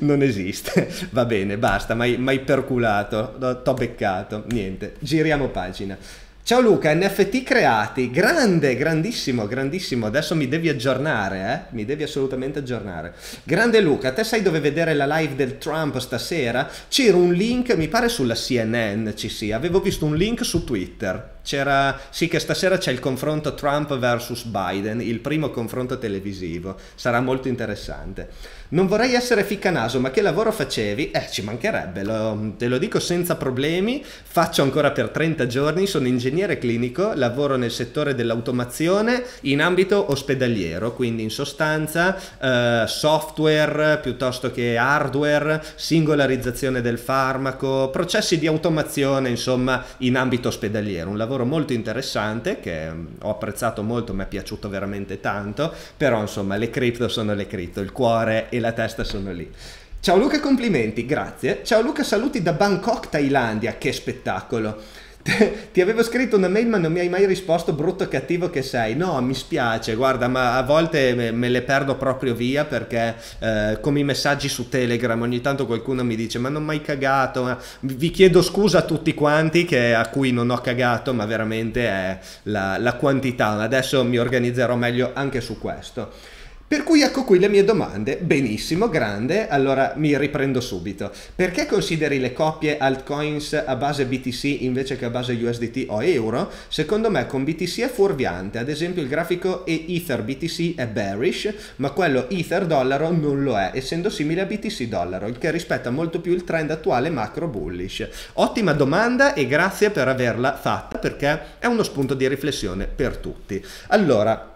non esiste. Va bene, basta, mai, mai perculato, t'ho beccato. Niente, giriamo pagina. Ciao Luca, NFT creati, grande, grandissimo, grandissimo, adesso mi devi aggiornare, eh? mi devi assolutamente aggiornare. Grande Luca, te sai dove vedere la live del Trump stasera? C'era un link, mi pare sulla CNN ci sia, avevo visto un link su Twitter, c'era, sì che stasera c'è il confronto Trump versus Biden, il primo confronto televisivo, sarà molto interessante. Non vorrei essere ficcanaso, ma che lavoro facevi? Eh, ci mancherebbe, lo, te lo dico senza problemi. Faccio ancora per 30 giorni, sono ingegnere clinico, lavoro nel settore dell'automazione in ambito ospedaliero, quindi in sostanza eh, software piuttosto che hardware, singolarizzazione del farmaco, processi di automazione, insomma, in ambito ospedaliero. Un lavoro molto interessante che mm, ho apprezzato molto, mi è piaciuto veramente tanto, però insomma le cripto sono le cripto, il cuore e la testa sono lì. Ciao Luca, complimenti, grazie. Ciao Luca, saluti da Bangkok, Thailandia, che spettacolo. Ti avevo scritto una mail ma non mi hai mai risposto, brutto e cattivo che sei. No, mi spiace, guarda, ma a volte me le perdo proprio via perché eh, come i messaggi su Telegram ogni tanto qualcuno mi dice ma non ho mai cagato. Vi chiedo scusa a tutti quanti che, a cui non ho cagato, ma veramente è la, la quantità. Adesso mi organizzerò meglio anche su questo. Per cui ecco qui le mie domande. Benissimo, grande. Allora mi riprendo subito. Perché consideri le coppie altcoins a base BTC invece che a base USDT o euro? Secondo me con BTC è fuorviante. Ad esempio il grafico Ether BTC è bearish, ma quello Ether dollaro non lo è, essendo simile a BTC dollaro, il che rispetta molto più il trend attuale macro bullish. Ottima domanda e grazie per averla fatta perché è uno spunto di riflessione per tutti. Allora,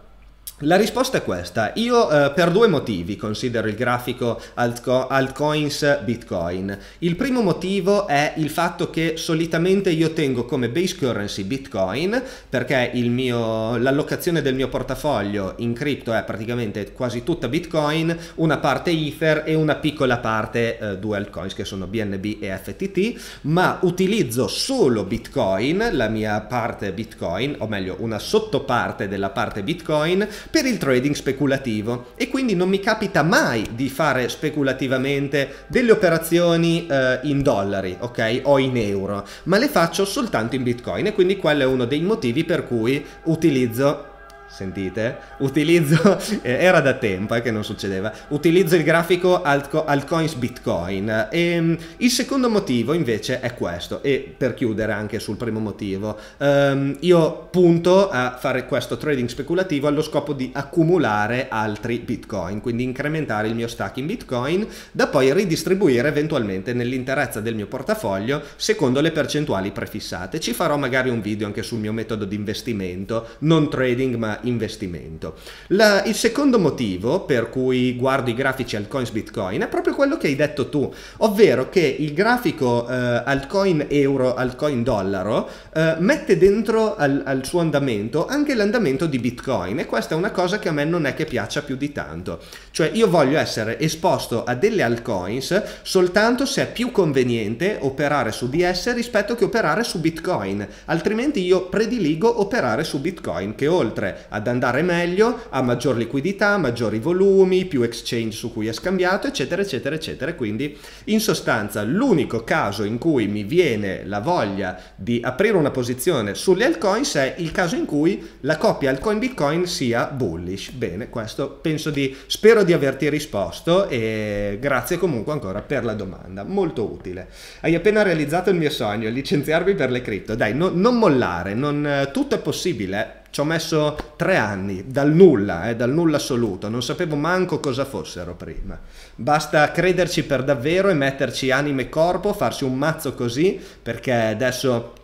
la risposta è questa, io eh, per due motivi considero il grafico altco- altcoins Bitcoin. Il primo motivo è il fatto che solitamente io tengo come base currency Bitcoin perché mio, l'allocazione del mio portafoglio in cripto è praticamente quasi tutta Bitcoin, una parte Ether e una piccola parte eh, due altcoins che sono BNB e FTT, ma utilizzo solo Bitcoin, la mia parte Bitcoin, o meglio una sottoparte della parte Bitcoin per il trading speculativo e quindi non mi capita mai di fare speculativamente delle operazioni eh, in dollari, ok? O in euro, ma le faccio soltanto in bitcoin e quindi quello è uno dei motivi per cui utilizzo sentite, utilizzo, *laughs* eh, era da tempo eh, che non succedeva, utilizzo il grafico altco, altcoins bitcoin e ehm, il secondo motivo invece è questo e per chiudere anche sul primo motivo, ehm, io punto a fare questo trading speculativo allo scopo di accumulare altri bitcoin, quindi incrementare il mio stack in bitcoin da poi ridistribuire eventualmente nell'interezza del mio portafoglio secondo le percentuali prefissate. Ci farò magari un video anche sul mio metodo di investimento, non trading ma investimento. La, il secondo motivo per cui guardo i grafici altcoins Bitcoin è proprio quello che hai detto tu, ovvero che il grafico eh, altcoin euro, altcoin dollaro eh, mette dentro al, al suo andamento anche l'andamento di Bitcoin e questa è una cosa che a me non è che piaccia più di tanto. Cioè io voglio essere esposto a delle altcoins soltanto se è più conveniente operare su di esse rispetto che operare su Bitcoin, altrimenti io prediligo operare su Bitcoin che oltre ad andare meglio, ha maggior liquidità, maggiori volumi, più exchange su cui è scambiato, eccetera, eccetera, eccetera. Quindi in sostanza l'unico caso in cui mi viene la voglia di aprire una posizione sulle altcoins è il caso in cui la coppia altcoin bitcoin sia bullish. Bene, questo penso di, spero di averti risposto e grazie comunque ancora per la domanda, molto utile. Hai appena realizzato il mio sogno, licenziarmi per le cripto. Dai, no, non mollare, non, eh, tutto è possibile. Ci ho messo tre anni, dal nulla, eh, dal nulla assoluto, non sapevo manco cosa fossero prima. Basta crederci per davvero e metterci anima e corpo, farsi un mazzo così, perché adesso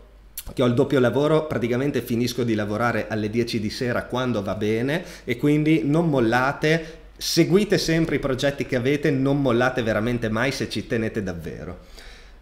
che ho il doppio lavoro, praticamente finisco di lavorare alle 10 di sera quando va bene e quindi non mollate, seguite sempre i progetti che avete, non mollate veramente mai se ci tenete davvero.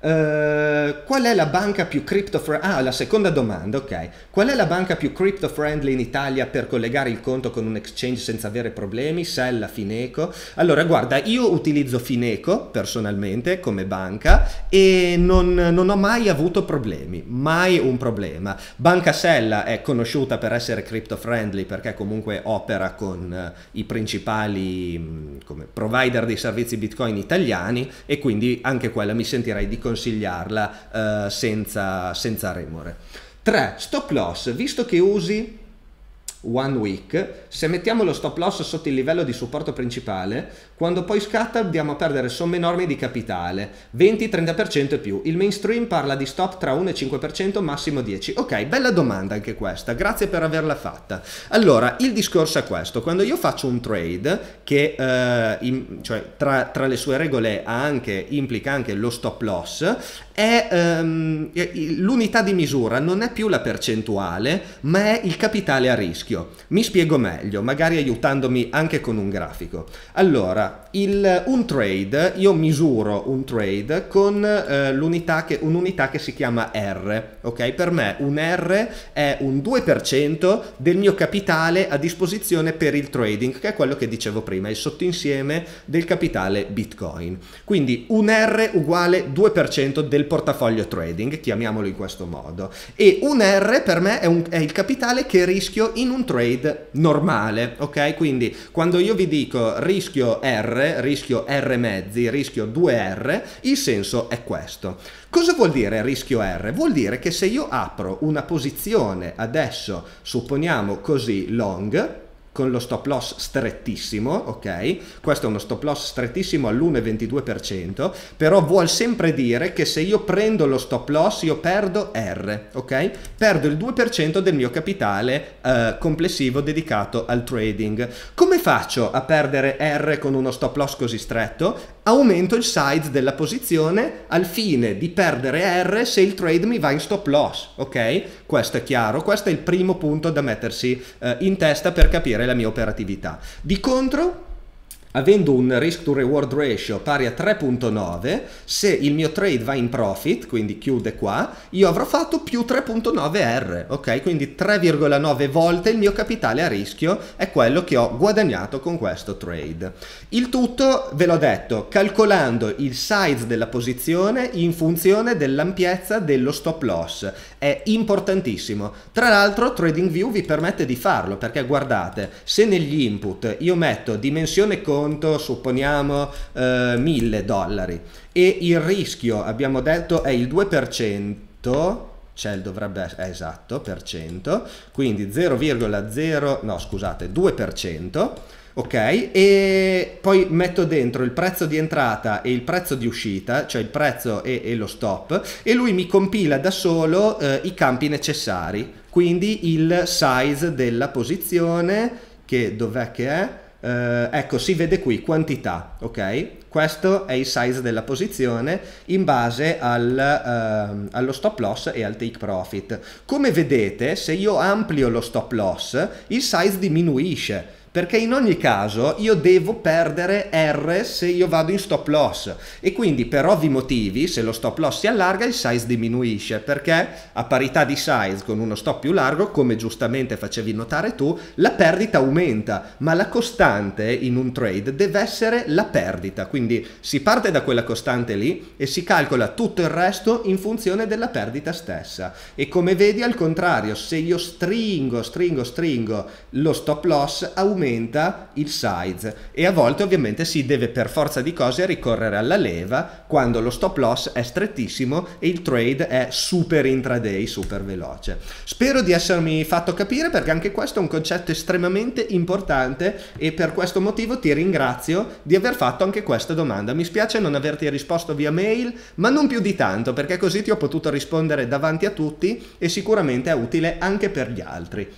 Eh, qual è la banca più crypto friendly? Ah, la seconda domanda, ok. Qual è la banca più crypto friendly in Italia per collegare il conto con un exchange senza avere problemi? Sella, Fineco. Allora, guarda, io utilizzo Fineco personalmente come banca e non, non ho mai avuto problemi, mai un problema. Banca Sella è conosciuta per essere crypto friendly perché comunque opera con eh, i principali mm, come, provider dei servizi Bitcoin italiani e quindi anche quella mi sentirei di conoscere sconsigliarla eh, senza, senza remore. 3. Stop loss, visto che usi one week, se mettiamo lo stop loss sotto il livello di supporto principale, quando poi scatta andiamo a perdere somme enormi di capitale, 20-30% e più. Il mainstream parla di stop tra 1 e 5%, massimo 10. Ok, bella domanda anche questa, grazie per averla fatta. Allora, il discorso è questo, quando io faccio un trade che eh, in, cioè, tra, tra, le sue regole anche, implica anche lo stop loss, è ehm, l'unità di misura non è più la percentuale, ma è il capitale a rischio. Mi spiego meglio, magari aiutandomi anche con un grafico. Allora, 됩니다. il, un trade, io misuro un trade con eh, l'unità che, un'unità che si chiama R, ok? Per me un R è un 2% del mio capitale a disposizione per il trading, che è quello che dicevo prima, il sottinsieme del capitale Bitcoin. Quindi un R uguale 2% del portafoglio trading, chiamiamolo in questo modo. E un R per me è, un, è il capitale che rischio in un trade normale, ok? Quindi quando io vi dico rischio R, rischio R mezzi, rischio 2R, il senso è questo. Cosa vuol dire rischio R? Vuol dire che se io apro una posizione adesso, supponiamo così long, con lo stop loss strettissimo, ok? Questo è uno stop loss strettissimo all'1,22%, però vuol sempre dire che se io prendo lo stop loss io perdo R, ok? Perdo il 2% del mio capitale eh, complessivo dedicato al trading. Come faccio a perdere R con uno stop loss così stretto? aumento il size della posizione al fine di perdere R se il trade mi va in stop loss, ok? Questo è chiaro, questo è il primo punto da mettersi eh, in testa per capire la mia operatività. Di contro avendo un risk to reward ratio pari a 3.9, se il mio trade va in profit, quindi chiude qua, io avrò fatto più 3.9R, ok? Quindi 3,9 volte il mio capitale a rischio è quello che ho guadagnato con questo trade. Il tutto, ve l'ho detto, calcolando il size della posizione in funzione dell'ampiezza dello stop loss è importantissimo. Tra l'altro TradingView vi permette di farlo perché guardate, se negli input io metto dimensione conto, supponiamo eh, 1000 dollari e il rischio abbiamo detto è il 2%, c'è il dovrebbe essere, esatto, per cento, quindi 0,0, no scusate, 2%, Ok, e poi metto dentro il prezzo di entrata e il prezzo di uscita, cioè il prezzo e, e lo stop, e lui mi compila da solo eh, i campi necessari, quindi il size della posizione, che dov'è che è? Eh, ecco, si vede qui, quantità, ok? Questo è il size della posizione in base al, eh, allo stop loss e al take profit. Come vedete, se io amplio lo stop loss, il size diminuisce perché in ogni caso io devo perdere R se io vado in stop loss e quindi per ovvi motivi se lo stop loss si allarga il size diminuisce perché a parità di size con uno stop più largo come giustamente facevi notare tu la perdita aumenta ma la costante in un trade deve essere la perdita quindi si parte da quella costante lì e si calcola tutto il resto in funzione della perdita stessa e come vedi al contrario se io stringo stringo stringo lo stop loss aumenta aumenta il size e a volte ovviamente si deve per forza di cose ricorrere alla leva quando lo stop loss è strettissimo e il trade è super intraday, super veloce. Spero di essermi fatto capire perché anche questo è un concetto estremamente importante e per questo motivo ti ringrazio di aver fatto anche questa domanda. Mi spiace non averti risposto via mail, ma non più di tanto perché così ti ho potuto rispondere davanti a tutti e sicuramente è utile anche per gli altri.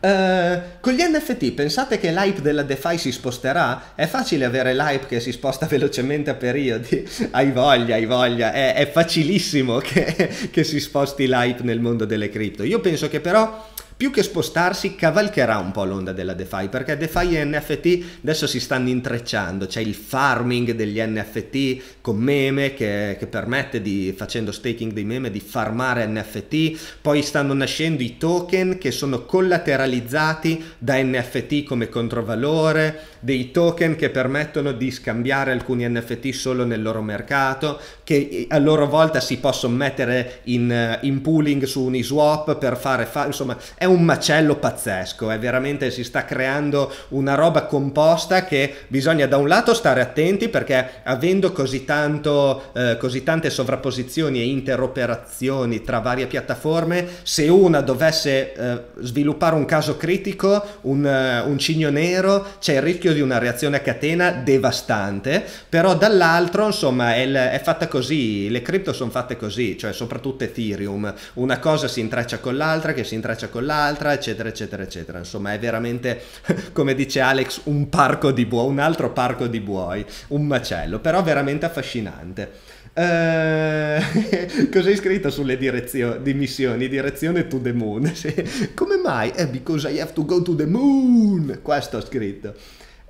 Eh, con gli NFT pensate che l'hype della DeFi si sposterà? È facile avere l'hype che si sposta *laughs* velocemente a periodi? Hai voglia, hai voglia, è, è facilissimo *laughs* che, che si sposti l'hype nel mondo delle cripto. Io penso che però più che spostarsi cavalcherà un po' l'onda della DeFi perché DeFi e NFT adesso si stanno intrecciando, c'è il farming degli NFT con meme che, che permette di, facendo staking dei meme, di farmare NFT, poi stanno nascendo i token che sono collateralizzati da NFT come controvalore, dei token che permettono di scambiare alcuni NFT solo nel loro mercato, che eh, a loro volta si possono mettere in, eh, in pooling su un iswap per fare, fa- insomma è un macello pazzesco, è veramente si sta creando una roba composta che bisogna da un lato stare attenti perché avendo così, tanto, eh, così tante sovrapposizioni e interoperazioni tra varie piattaforme, se una dovesse eh, sviluppare un caso critico, un, uh, un cigno nero, c'è il rischio di una reazione a catena devastante, però dall'altro insomma è, è fatta così così, le cripto sono fatte così, cioè soprattutto Ethereum, una cosa si intreccia con l'altra, che si intreccia con l'altra, eccetera, eccetera, eccetera. Insomma, è veramente, *laughs* come dice Alex, un parco di buoi, un altro parco di buoi, un macello, però veramente affascinante. Uh, *laughs* cosa scritto sulle direzioni di missioni? Direzione to the moon. *laughs* Come mai? Eh, because I have to go to the moon. Questo ho scritto.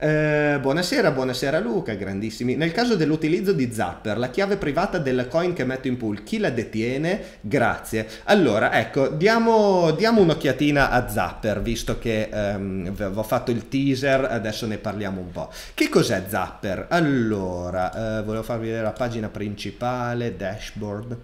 Eh, buonasera, buonasera Luca, grandissimi. Nel caso dell'utilizzo di Zapper, la chiave privata della coin che metto in pool, chi la detiene? Grazie. Allora, ecco, diamo, diamo un'occhiatina a Zapper, visto che ehm, ho fatto il teaser, adesso ne parliamo un po'. Che cos'è Zapper? Allora, eh, volevo farvi vedere la pagina principale, dashboard.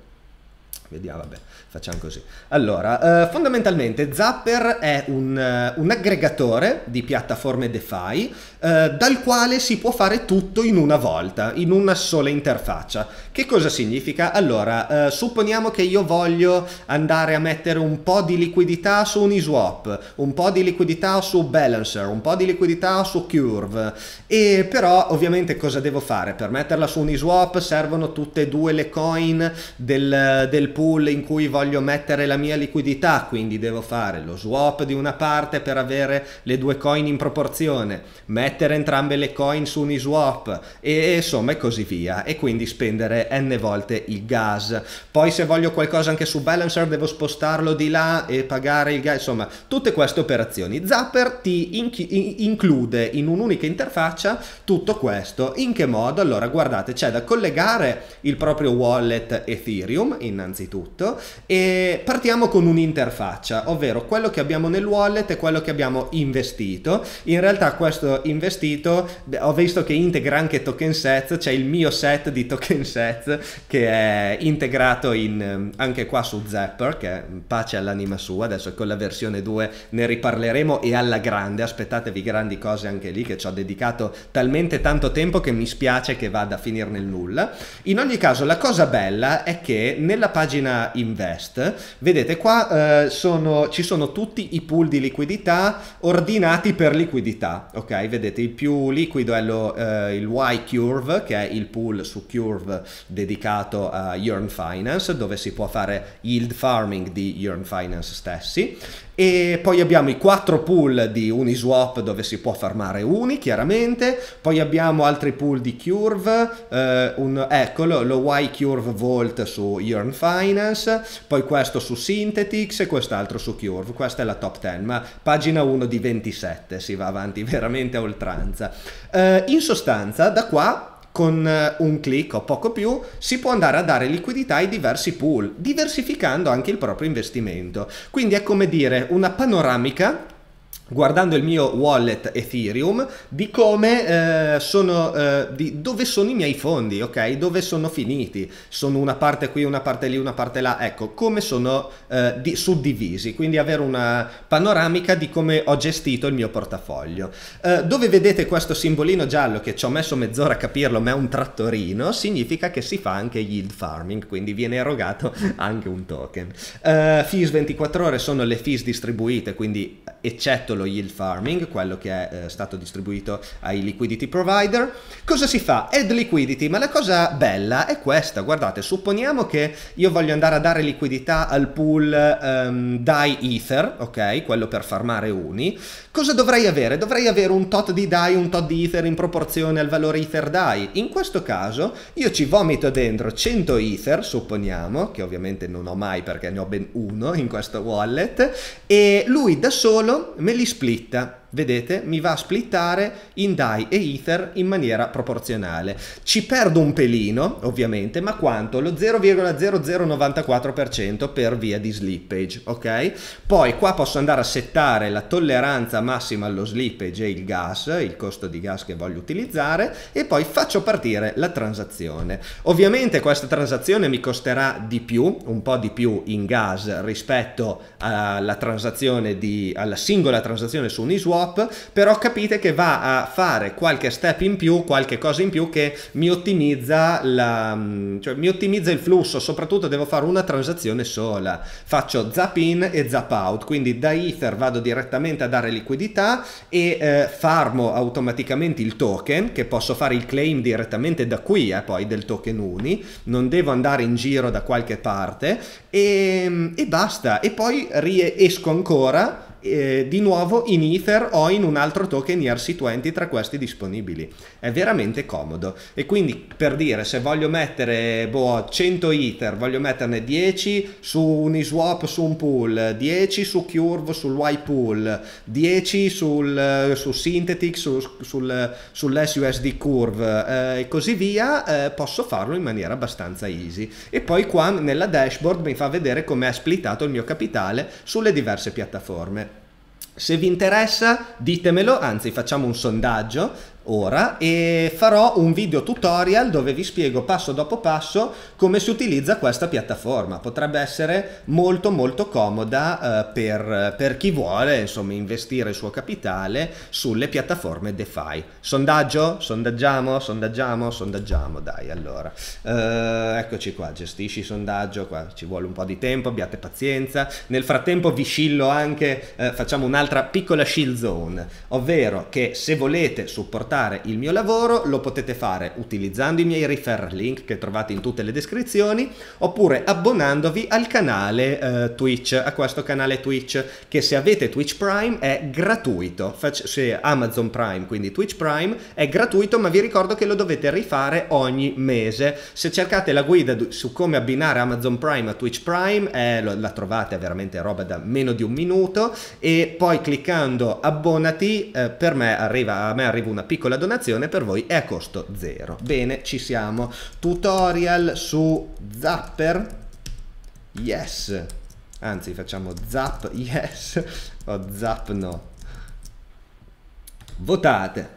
Vediamo, vabbè, facciamo così. Allora, eh, fondamentalmente Zapper è un, eh, un, aggregatore di piattaforme DeFi eh, dal quale si può fare tutto in una volta, in una sola interfaccia. Che cosa significa? Allora, eh, supponiamo che io voglio andare a mettere un po' di liquidità su Uniswap, un po' di liquidità su Balancer, un po' di liquidità su Curve, e però ovviamente cosa devo fare? Per metterla su Uniswap servono tutte e due le coin del, del pool in cui voglio mettere la mia liquidità, quindi devo fare lo swap di una parte per avere le due coin in proporzione, mettere entrambe le coin su Uniswap e insomma e così via e quindi spendere n volte il gas. Poi se voglio qualcosa anche su Balancer devo spostarlo di là e pagare il gas, insomma tutte queste operazioni. Zapper ti in include in un'unica interfaccia tutto questo. In che modo? Allora guardate c'è da collegare il proprio wallet Ethereum innanzitutto innanzitutto e partiamo con un'interfaccia, ovvero quello che abbiamo nel wallet e quello che abbiamo investito. In realtà questo investito ho visto che integra anche token sets, c'è cioè il mio set di token sets che è integrato in, ehm, anche qua su Zapper, che è pace all'anima sua, adesso con la versione 2 ne riparleremo e alla grande, aspettatevi grandi cose anche lì che ci ho dedicato talmente tanto tempo che mi spiace che vada a finire nel nulla. In ogni caso la cosa bella è che nella pagina pagina invest, vedete qua eh, sono, ci sono tutti i pool di liquidità ordinati per liquidità, ok? Vedete il più liquido è lo, eh, il Y-Curve, che è il pool su Curve dedicato a Yearn Finance, dove si può fare yield farming di Yearn Finance stessi e poi abbiamo i quattro pool di Uniswap dove si può farmare Uni chiaramente, poi abbiamo altri pool di Curve, eh, un, ecco lo, lo Y Curve Vault su Yearn Finance, poi questo su Synthetix e quest'altro su Curve, questa è la top 10, ma pagina 1 di 27 si va avanti *laughs* veramente a oltranza. Eh, in sostanza da qua con eh, un clic o poco più si può andare a dare liquidità ai diversi pool, diversificando anche il proprio investimento. Quindi è come dire una panoramica guardando il mio wallet Ethereum di come eh, sono eh, di dove sono i miei fondi, ok? Dove sono finiti? Sono una parte qui, una parte lì, una parte là, ecco, come sono eh, di, suddivisi, quindi avere una panoramica di come ho gestito il mio portafoglio. Eh, dove vedete questo simbolino giallo che ci ho messo mezz'ora a capirlo, ma è un trattorino, significa che si fa anche yield farming, quindi viene erogato *laughs* anche un token. Eh, fees 24 ore sono le fees distribuite, quindi eccetto lo yield farming, quello che è eh, stato distribuito ai liquidity provider. Cosa si fa? Add liquidity, ma la cosa bella è questa, guardate, supponiamo che io voglio andare a dare liquidità al pool um, DAI Ether, ok? Quello per farmare uni. Cosa dovrei avere? Dovrei avere un tot di DAI, un tot di Ether in proporzione al valore Ether DAI. In questo caso io ci vomito dentro 100 Ether, supponiamo, che ovviamente non ho mai perché ne ho ben uno in questo wallet, e lui da solo me li splitta vedete, mi va a splittare in DAI e Ether in maniera proporzionale. Ci perdo un pelino, ovviamente, ma quanto? Lo 0,0094% per via di slippage, ok? Poi qua posso andare a settare la tolleranza massima allo slippage e il gas, il costo di gas che voglio utilizzare, e poi faccio partire la transazione. Ovviamente questa transazione mi costerà di più, un po' di più in gas rispetto alla transazione di, alla singola transazione su Uniswap, swap, però capite che va a fare qualche step in più, qualche cosa in più che mi ottimizza, la, mm, cioè mi ottimizza il flusso, soprattutto devo fare una transazione sola, faccio zap in e zap out, quindi da Ether vado direttamente a dare liquidità e eh, farmo automaticamente il token, che posso fare il claim direttamente da qui eh, poi del token uni, non devo andare in giro da qualche parte e, ehm, e basta, e poi riesco ancora eh, di nuovo in Ether o in un altro token ERC20 tra questi disponibili. È veramente comodo. E quindi per dire, se voglio mettere boh, 100 Ether, voglio metterne 10 su Uniswap, su un pool, 10 su Curve, sul YPool, 10 sul, eh, su Synthetic, su, sul, sull'SUSD Curve eh, e così via, eh, posso farlo in maniera abbastanza easy. E poi qua nella dashboard mi fa vedere come è splittato il mio capitale sulle diverse piattaforme. Se vi interessa, ditemelo, anzi facciamo un sondaggio ora e farò un video tutorial dove vi spiego passo dopo passo come si utilizza questa piattaforma potrebbe essere molto molto comoda eh, per, per, chi vuole insomma investire il suo capitale sulle piattaforme DeFi sondaggio? sondaggiamo? sondaggiamo? sondaggiamo dai allora eh, eccoci qua gestisci sondaggio qua ci vuole un po' di tempo abbiate pazienza nel frattempo vi scillo anche eh, facciamo un'altra piccola shield zone ovvero che se volete supportare supportare il mio lavoro lo potete fare utilizzando i miei refer link che trovate in tutte le descrizioni oppure abbonandovi al canale eh, Twitch, a questo canale Twitch che se avete Twitch Prime è gratuito, Fac- se Amazon Prime quindi Twitch Prime è gratuito ma vi ricordo che lo dovete rifare ogni mese, se cercate la guida su come abbinare Amazon Prime a Twitch Prime eh, la trovate è veramente roba da meno di un minuto e poi cliccando abbonati eh, per me arriva, a me arriva una piccola piccola donazione per voi è a costo zero. Bene, ci siamo. Tutorial su Zapper. Yes. Anzi, facciamo zap *laughs* yes o zap no. Votate.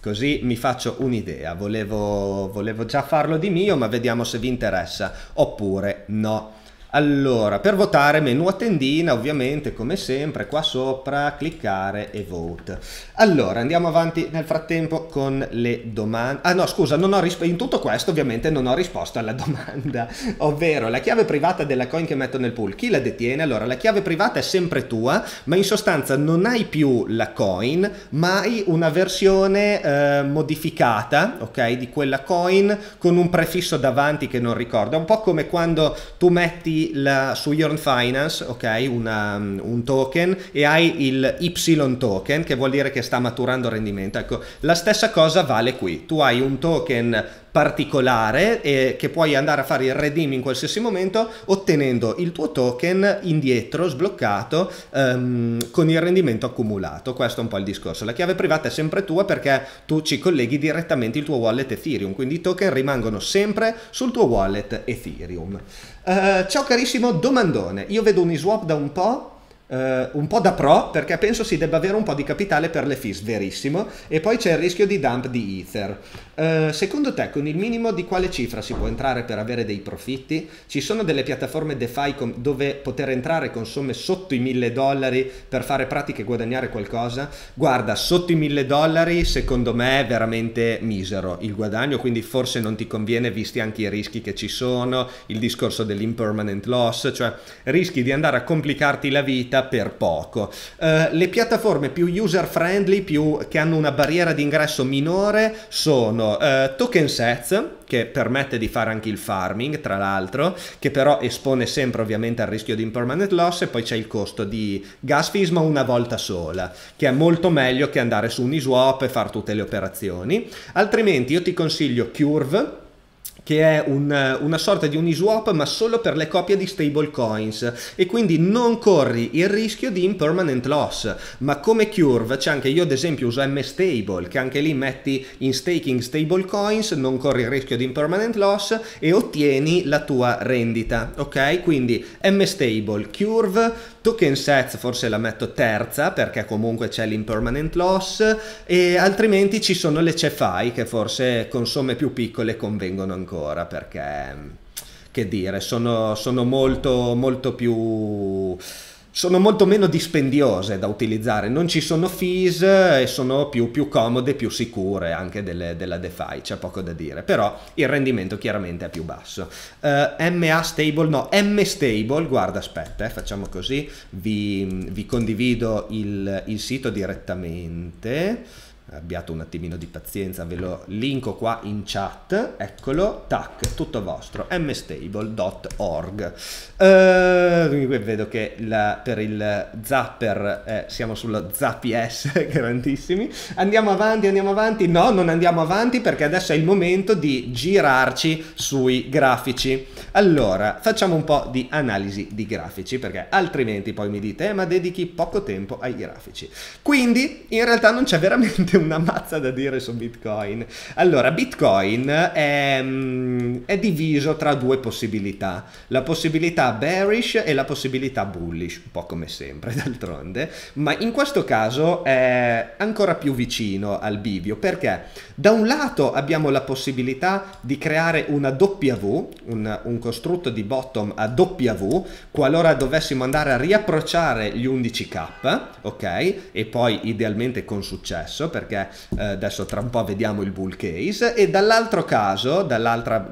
Così mi faccio un'idea. Volevo, volevo già farlo di mio, ma vediamo se vi interessa oppure no. Allora, per votare menu a tendina, ovviamente, come sempre, qua sopra, cliccare e vote. Allora, andiamo avanti nel frattempo con le domande. Ah no, scusa, non ho in tutto questo ovviamente non ho risposto alla *laughs* domanda, ovvero la chiave privata della coin che metto nel pool, chi la detiene? Allora, la chiave privata è sempre tua, ma in sostanza non hai più la coin, ma hai una versione eh, modificata, ok, di quella coin con un prefisso davanti che non ricordo. È un po' come quando tu metti la, su Yorn Finance okay, una, un token e hai il Y token che vuol dire che sta maturando rendimento. Ecco, la stessa cosa vale qui. Tu hai un token particolare e eh, che puoi andare a fare il redeem in qualsiasi momento ottenendo il tuo token indietro sbloccato ehm, con il rendimento accumulato. Questo è un po' il discorso. La chiave privata è sempre tua perché tu ci colleghi direttamente il tuo wallet Ethereum, quindi i token rimangono sempre sul tuo wallet Ethereum. Uh, ciao carissimo, domandone. Io vedo un iswap da un po'. Uh, un po' da pro perché penso si debba avere un po' di capitale per le FIS, verissimo, e poi c'è il rischio di dump di Ether. Eh, secondo te con il minimo di quale cifra si può entrare per avere dei profitti? Ci sono delle piattaforme DeFi dove poter entrare con somme sotto i 1000 dollari per fare pratiche e guadagnare qualcosa? Guarda, sotto i 1000 dollari secondo me è veramente misero il guadagno, quindi forse non ti conviene visti anche i rischi che ci sono, il discorso dell'impermanent loss, cioè rischi di andare a complicarti la vita per poco. Uh, le piattaforme più user friendly, più, che hanno una barriera d'ingresso minore sono sono eh, token sets che permette di fare anche il farming tra l'altro che però espone sempre ovviamente al rischio di impermanent loss e poi c'è il costo di gas fisma una volta sola che è molto meglio che andare su Uniswap e fare tutte le operazioni altrimenti io ti consiglio Curve che è un, eh, una sorta di uniswap ma solo per le copie di stable coins e quindi non corri il rischio di impermanent loss ma come curve c'è anche io ad esempio uso mstable che anche lì metti in staking stable coins non corri il rischio di impermanent loss e ottieni la tua rendita ok quindi mstable curve token sets forse la metto terza perché comunque c'è l'impermanent loss e altrimenti ci sono le cefai che forse con somme più piccole convengono ancora ancora perché, che dire, sono, sono molto, molto più sono molto meno dispendiose da utilizzare, non ci sono fees e sono più, più comode, più sicure anche delle, della DeFi, c'è poco da dire, però il rendimento chiaramente è più basso. Uh, eh, MA Stable, no, M Stable, guarda aspetta, eh, facciamo così, vi, vi condivido il, il sito direttamente abbiate un attimino di pazienza, ve lo linko qua in chat, eccolo, tac, tutto vostro, mstable.org. Uh, eh, vedo che la, per il zapper eh, siamo sullo zaps, *laughs* grandissimi. Andiamo avanti, andiamo avanti, no, non andiamo avanti perché adesso è il momento di girarci sui grafici. Allora, facciamo un po' di analisi di grafici perché altrimenti poi mi dite, eh, ma dedichi poco tempo ai grafici. Quindi in realtà non c'è veramente un una mazza da dire su Bitcoin. Allora, Bitcoin è, mm, è, diviso tra due possibilità, la possibilità bearish e la possibilità bullish, un po' come sempre *laughs* d'altronde, ma in questo caso è ancora più vicino al bivio perché da un lato abbiamo la possibilità di creare una W, un, un costrutto di bottom a W, qualora dovessimo andare a riapprocciare gli 11k, ok? E poi idealmente con successo perché perché eh, adesso tra un po' vediamo il bull case e dall'altro caso, dall'altra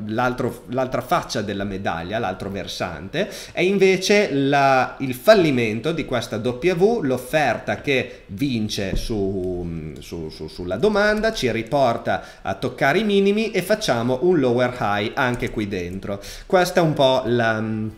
faccia della medaglia, l'altro versante, è invece la, il fallimento di questa W, l'offerta che vince su, mm, su, su, sulla domanda, ci riporta a toccare i minimi e facciamo un lower high anche qui dentro. Questa è un po' la mm,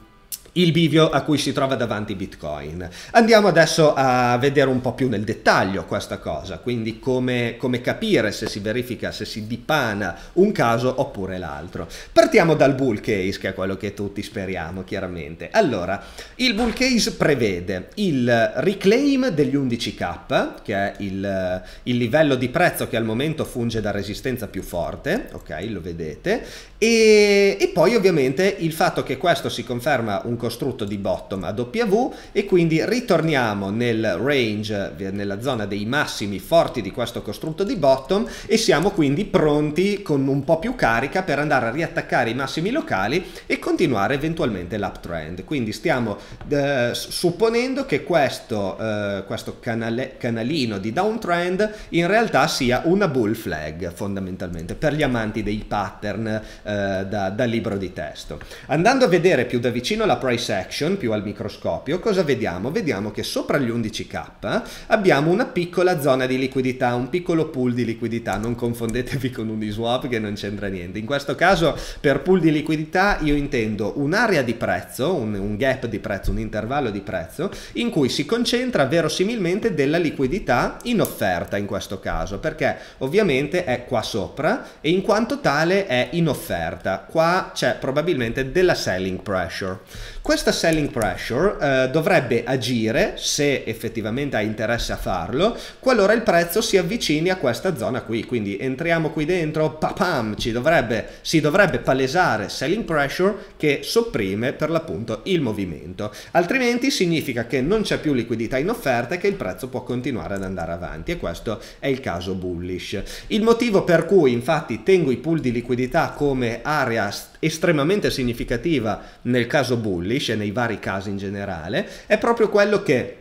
il bivio a cui si trova davanti Bitcoin. Andiamo adesso a vedere un po' più nel dettaglio questa cosa, quindi come, come capire se si verifica, se si dipana un caso oppure l'altro. Partiamo dal bull case, che è quello che tutti speriamo chiaramente. Allora, il bull case prevede il reclaim degli 11k, che è il, il livello di prezzo che al momento funge da resistenza più forte, ok, lo vedete, e, e poi ovviamente il fatto che questo si conferma un costrutto di bottom a W e quindi ritorniamo nel range, nella zona dei massimi forti di questo costrutto di bottom e siamo quindi pronti con un po' più carica per andare a riattaccare i massimi locali e continuare eventualmente l'uptrend. Quindi stiamo eh, supponendo che questo, eh, questo canale, canalino di downtrend in realtà sia una bull flag fondamentalmente per gli amanti dei pattern eh, da, da libro di testo. Andando a vedere più da vicino la price trisection più al microscopio, cosa vediamo? Vediamo che sopra gli 11K abbiamo una piccola zona di liquidità, un piccolo pool di liquidità, non confondetevi con swap che non c'entra niente. In questo caso per pool di liquidità io intendo un'area di prezzo, un, un gap di prezzo, un intervallo di prezzo, in cui si concentra verosimilmente della liquidità in offerta in questo caso, perché ovviamente è qua sopra e in quanto tale è in offerta. Qua c'è probabilmente della selling pressure. Questa selling pressure eh, dovrebbe agire, se effettivamente ha interesse a farlo, qualora il prezzo si avvicini a questa zona qui. Quindi entriamo qui dentro, papam, ci dovrebbe, si dovrebbe palesare selling pressure che sopprime per l'appunto il movimento. Altrimenti significa che non c'è più liquidità in offerta e che il prezzo può continuare ad andare avanti e questo è il caso bullish. Il motivo per cui infatti tengo i pool di liquidità come area strategica estremamente significativa nel caso Bullish e nei vari casi in generale, è proprio quello che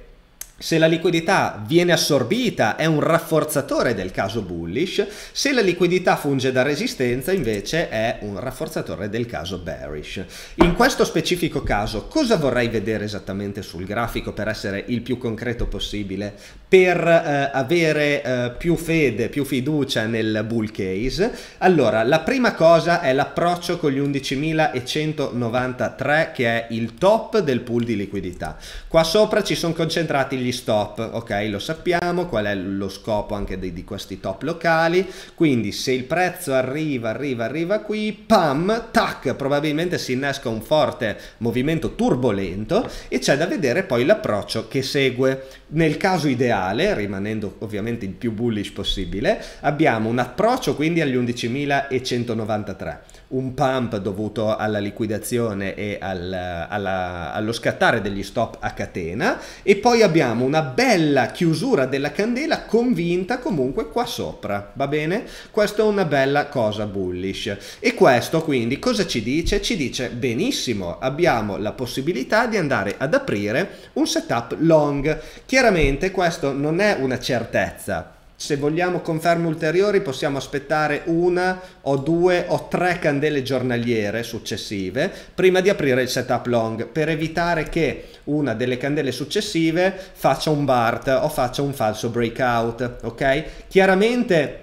se la liquidità viene assorbita è un rafforzatore del caso bullish, se la liquidità funge da resistenza invece è un rafforzatore del caso bearish. In questo specifico caso cosa vorrei vedere esattamente sul grafico per essere il più concreto possibile, per eh, avere eh, più fede, più fiducia nel bull case? Allora, la prima cosa è l'approccio con gli 11.193 che è il top del pool di liquidità. Qua sopra ci sono concentrati gli gli stop, ok, lo sappiamo, qual è lo scopo anche di, di questi top locali, quindi se il prezzo arriva, arriva, arriva qui, pam, tac, probabilmente si innesca un forte movimento turbolento e c'è da vedere poi l'approccio che segue. Nel caso ideale, rimanendo ovviamente il più bullish possibile, abbiamo un approccio quindi agli 11.193 un pump dovuto alla liquidazione e al, alla, allo scattare degli stop a catena e poi abbiamo una bella chiusura della candela convinta comunque qua sopra, va bene? Questa è una bella cosa bullish e questo quindi cosa ci dice? Ci dice benissimo, abbiamo la possibilità di andare ad aprire un setup long. Chiaramente questo non è una certezza se vogliamo conferme ulteriori possiamo aspettare una o due o tre candele giornaliere successive prima di aprire il setup long per evitare che una delle candele successive faccia un BART o faccia un falso breakout, ok? Chiaramente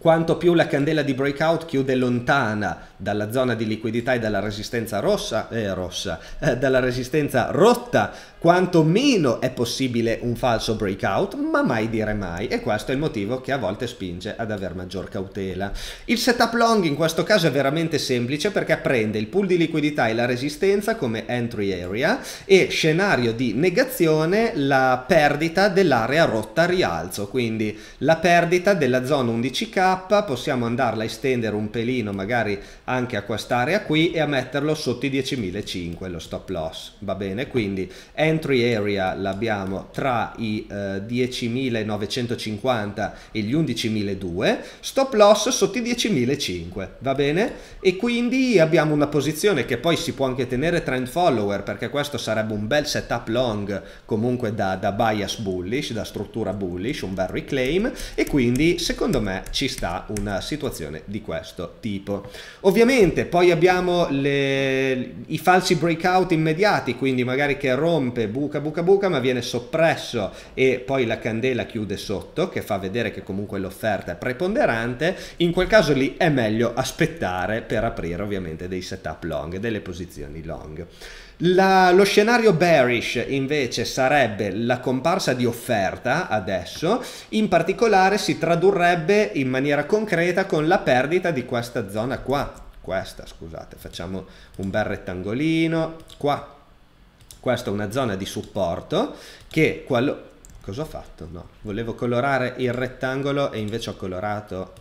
quanto più la candela di breakout chiude lontana dalla zona di liquidità e dalla resistenza rossa, eh, rossa eh, dalla resistenza rotta, quanto meno è possibile un falso breakout, ma mai dire mai. E questo è il motivo che a volte spinge ad avere maggior cautela. Il setup long in questo caso è veramente semplice perché prende il pool di liquidità e la resistenza come entry area e scenario di negazione la perdita dell'area rotta rialzo, quindi la perdita della zona 11K K possiamo andarla a estendere un pelino magari anche a quest'area qui e a metterlo sotto i 10.005 lo stop loss va bene quindi entry area l'abbiamo tra i eh, 10.950 e gli 11.002 stop loss sotto i 10.005 va bene e quindi abbiamo una posizione che poi si può anche tenere trend follower perché questo sarebbe un bel setup long comunque da, da bias bullish da struttura bullish un bel reclaim e quindi secondo me ci sta sta una situazione di questo tipo. Ovviamente poi abbiamo le, i falsi breakout immediati, quindi magari che rompe, buca, buca, buca, ma viene soppresso e poi la candela chiude sotto, che fa vedere che comunque l'offerta è preponderante. In quel caso lì è meglio aspettare per aprire ovviamente dei setup long, delle posizioni long. La, lo scenario bearish invece sarebbe la comparsa di offerta adesso, in particolare si tradurrebbe in maniera concreta con la perdita di questa zona qua, questa scusate, facciamo un bel rettangolino, qua, questa è una zona di supporto che, qual... cosa ho fatto? No, volevo colorare il rettangolo e invece ho colorato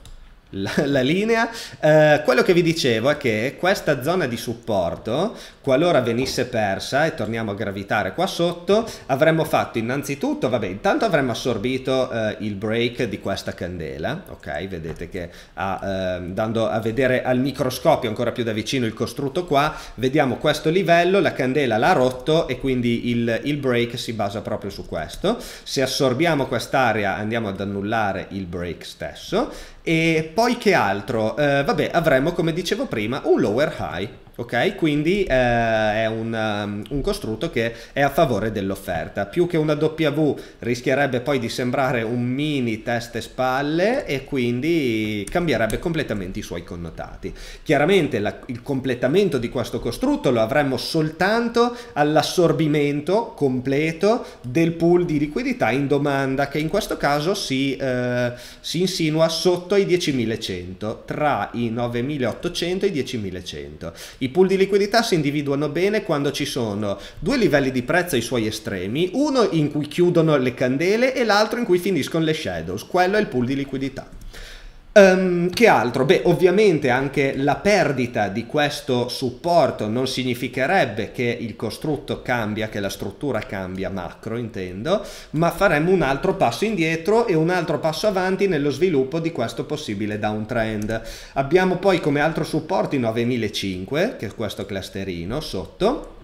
la, la, linea. Eh, quello che vi dicevo è che questa zona di supporto, qualora venisse persa e torniamo a gravitare qua sotto, avremmo fatto innanzitutto, vabbè, intanto avremmo assorbito eh, il break di questa candela, ok? Vedete che ha, eh, dando a vedere al microscopio ancora più da vicino il costrutto qua, vediamo questo livello, la candela l'ha rotto e quindi il, il break si basa proprio su questo. Se assorbiamo quest'area andiamo ad annullare il break stesso e poi poi che altro? Eh, vabbè, avremo, come dicevo prima, un lower high ok? Quindi eh, è un, um, un, costrutto che è a favore dell'offerta. Più che una W rischierebbe poi di sembrare un mini teste spalle e quindi cambierebbe completamente i suoi connotati. Chiaramente la, il completamento di questo costrutto lo avremmo soltanto all'assorbimento completo del pool di liquidità in domanda che in questo caso si, eh, si insinua sotto i 10.100 tra i 9.800 e i 10.100. I i pool di liquidità si individuano bene quando ci sono due livelli di prezzo ai suoi estremi, uno in cui chiudono le candele e l'altro in cui finiscono le shadows. Quello è il pool di liquidità. Um, che altro? Beh, ovviamente anche la perdita di questo supporto non significherebbe che il costrutto cambia, che la struttura cambia, macro intendo, ma faremmo un altro passo indietro e un altro passo avanti nello sviluppo di questo possibile downtrend. Abbiamo poi come altro supporto i 9005, che è questo clusterino sotto,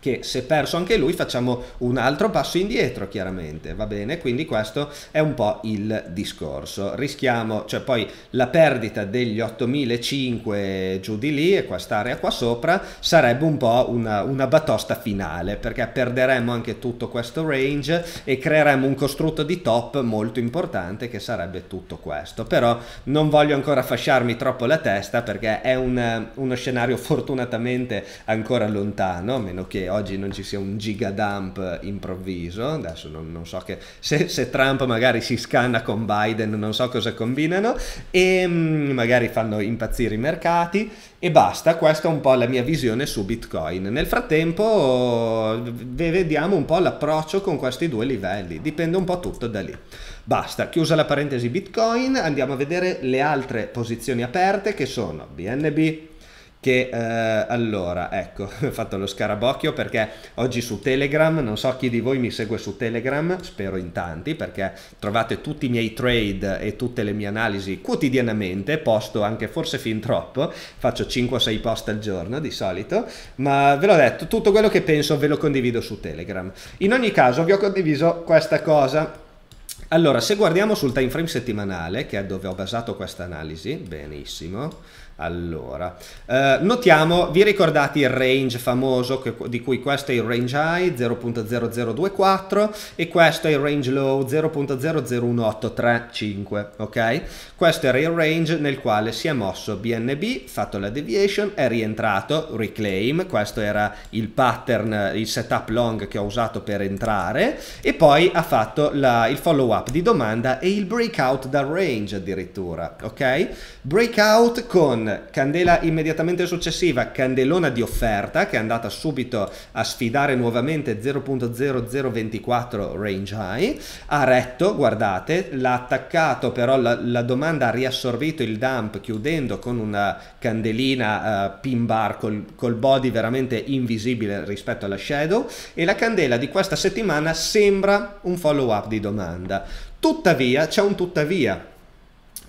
che se perso anche lui facciamo un altro passo indietro chiaramente, va bene? Quindi questo è un po' il discorso. Rischiamo, cioè poi la perdita degli 8.500 giù di lì e quest'area qua sopra sarebbe un po' una, una batosta finale perché perderemo anche tutto questo range e creeremo un costrutto di top molto importante che sarebbe tutto questo. Però non voglio ancora fasciarmi troppo la testa perché è un, uno scenario fortunatamente ancora lontano, a meno che oggi non ci sia un gigadump improvviso, adesso non, non so che se, se, Trump magari si scanna con Biden, non so cosa combinano, e mm, magari fanno impazzire i mercati e basta, questa è un po' la mia visione su Bitcoin. Nel frattempo vediamo un po' l'approccio con questi due livelli, dipende un po' tutto da lì. Basta, chiusa la parentesi Bitcoin, andiamo a vedere le altre posizioni aperte che sono BNB, che eh, allora ecco *laughs* ho fatto lo scarabocchio perché oggi su telegram non so chi di voi mi segue su telegram spero in tanti perché trovate tutti i miei trade e tutte le mie analisi quotidianamente posto anche forse fin troppo faccio 5-6 post al giorno di solito ma ve l'ho detto tutto quello che penso ve lo condivido su telegram in ogni caso vi ho condiviso questa cosa allora se guardiamo sul time frame settimanale che è dove ho basato questa analisi benissimo allora, eh, notiamo, vi ricordate il range famoso che, di cui questo è il range high 0.0024 e questo è il range low 0.001835, ok? Questo era il range nel quale si è mosso BNB, fatto la deviation, è rientrato, reclaim, questo era il pattern, il setup long che ho usato per entrare e poi ha fatto la, il follow up di domanda e il breakout dal range addirittura, ok? Breakout con candela immediatamente successiva, candelona di offerta che è andata subito a sfidare nuovamente 0.0024 range high, ha retto, guardate, l'ha attaccato però la, la, domanda ha riassorbito il dump chiudendo con una candelina uh, pin bar col, col body veramente invisibile rispetto alla shadow e la candela di questa settimana sembra un follow up di domanda. Tuttavia, c'è un tuttavia.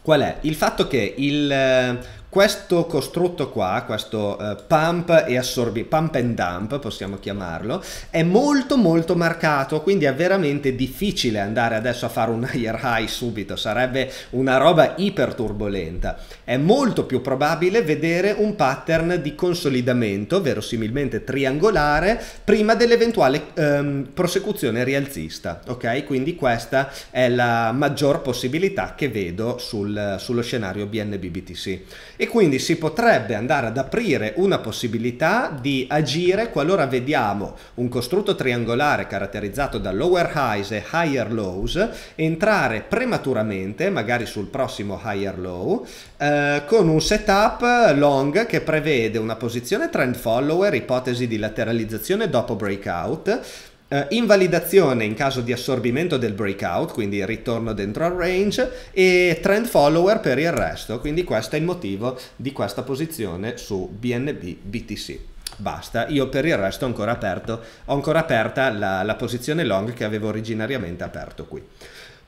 Qual è? Il fatto che il, eh, questo costrutto qua, questo eh, pump e assorbi, pump and dump possiamo chiamarlo, è molto molto marcato, quindi è veramente difficile andare adesso a fare un higher *laughs* high subito, sarebbe una roba iper turbolenta. È molto più probabile vedere un pattern di consolidamento, verosimilmente triangolare, prima dell'eventuale ehm, prosecuzione rialzista, ok? Quindi questa è la maggior possibilità che vedo sul, sullo scenario BNBBTC e quindi si potrebbe andare ad aprire una possibilità di agire qualora vediamo un costrutto triangolare caratterizzato da lower highs e higher lows entrare prematuramente, magari sul prossimo higher low, eh, con un setup long che prevede una posizione trend follower, ipotesi di lateralizzazione dopo breakout Uh, invalidazione in caso di assorbimento del breakout, quindi ritorno dentro al range, e trend follower per il resto, quindi questo è il motivo di questa posizione su BNB BTC. Basta, io per il resto ho ancora, aperto, ho ancora aperta la, la posizione long che avevo originariamente aperto qui.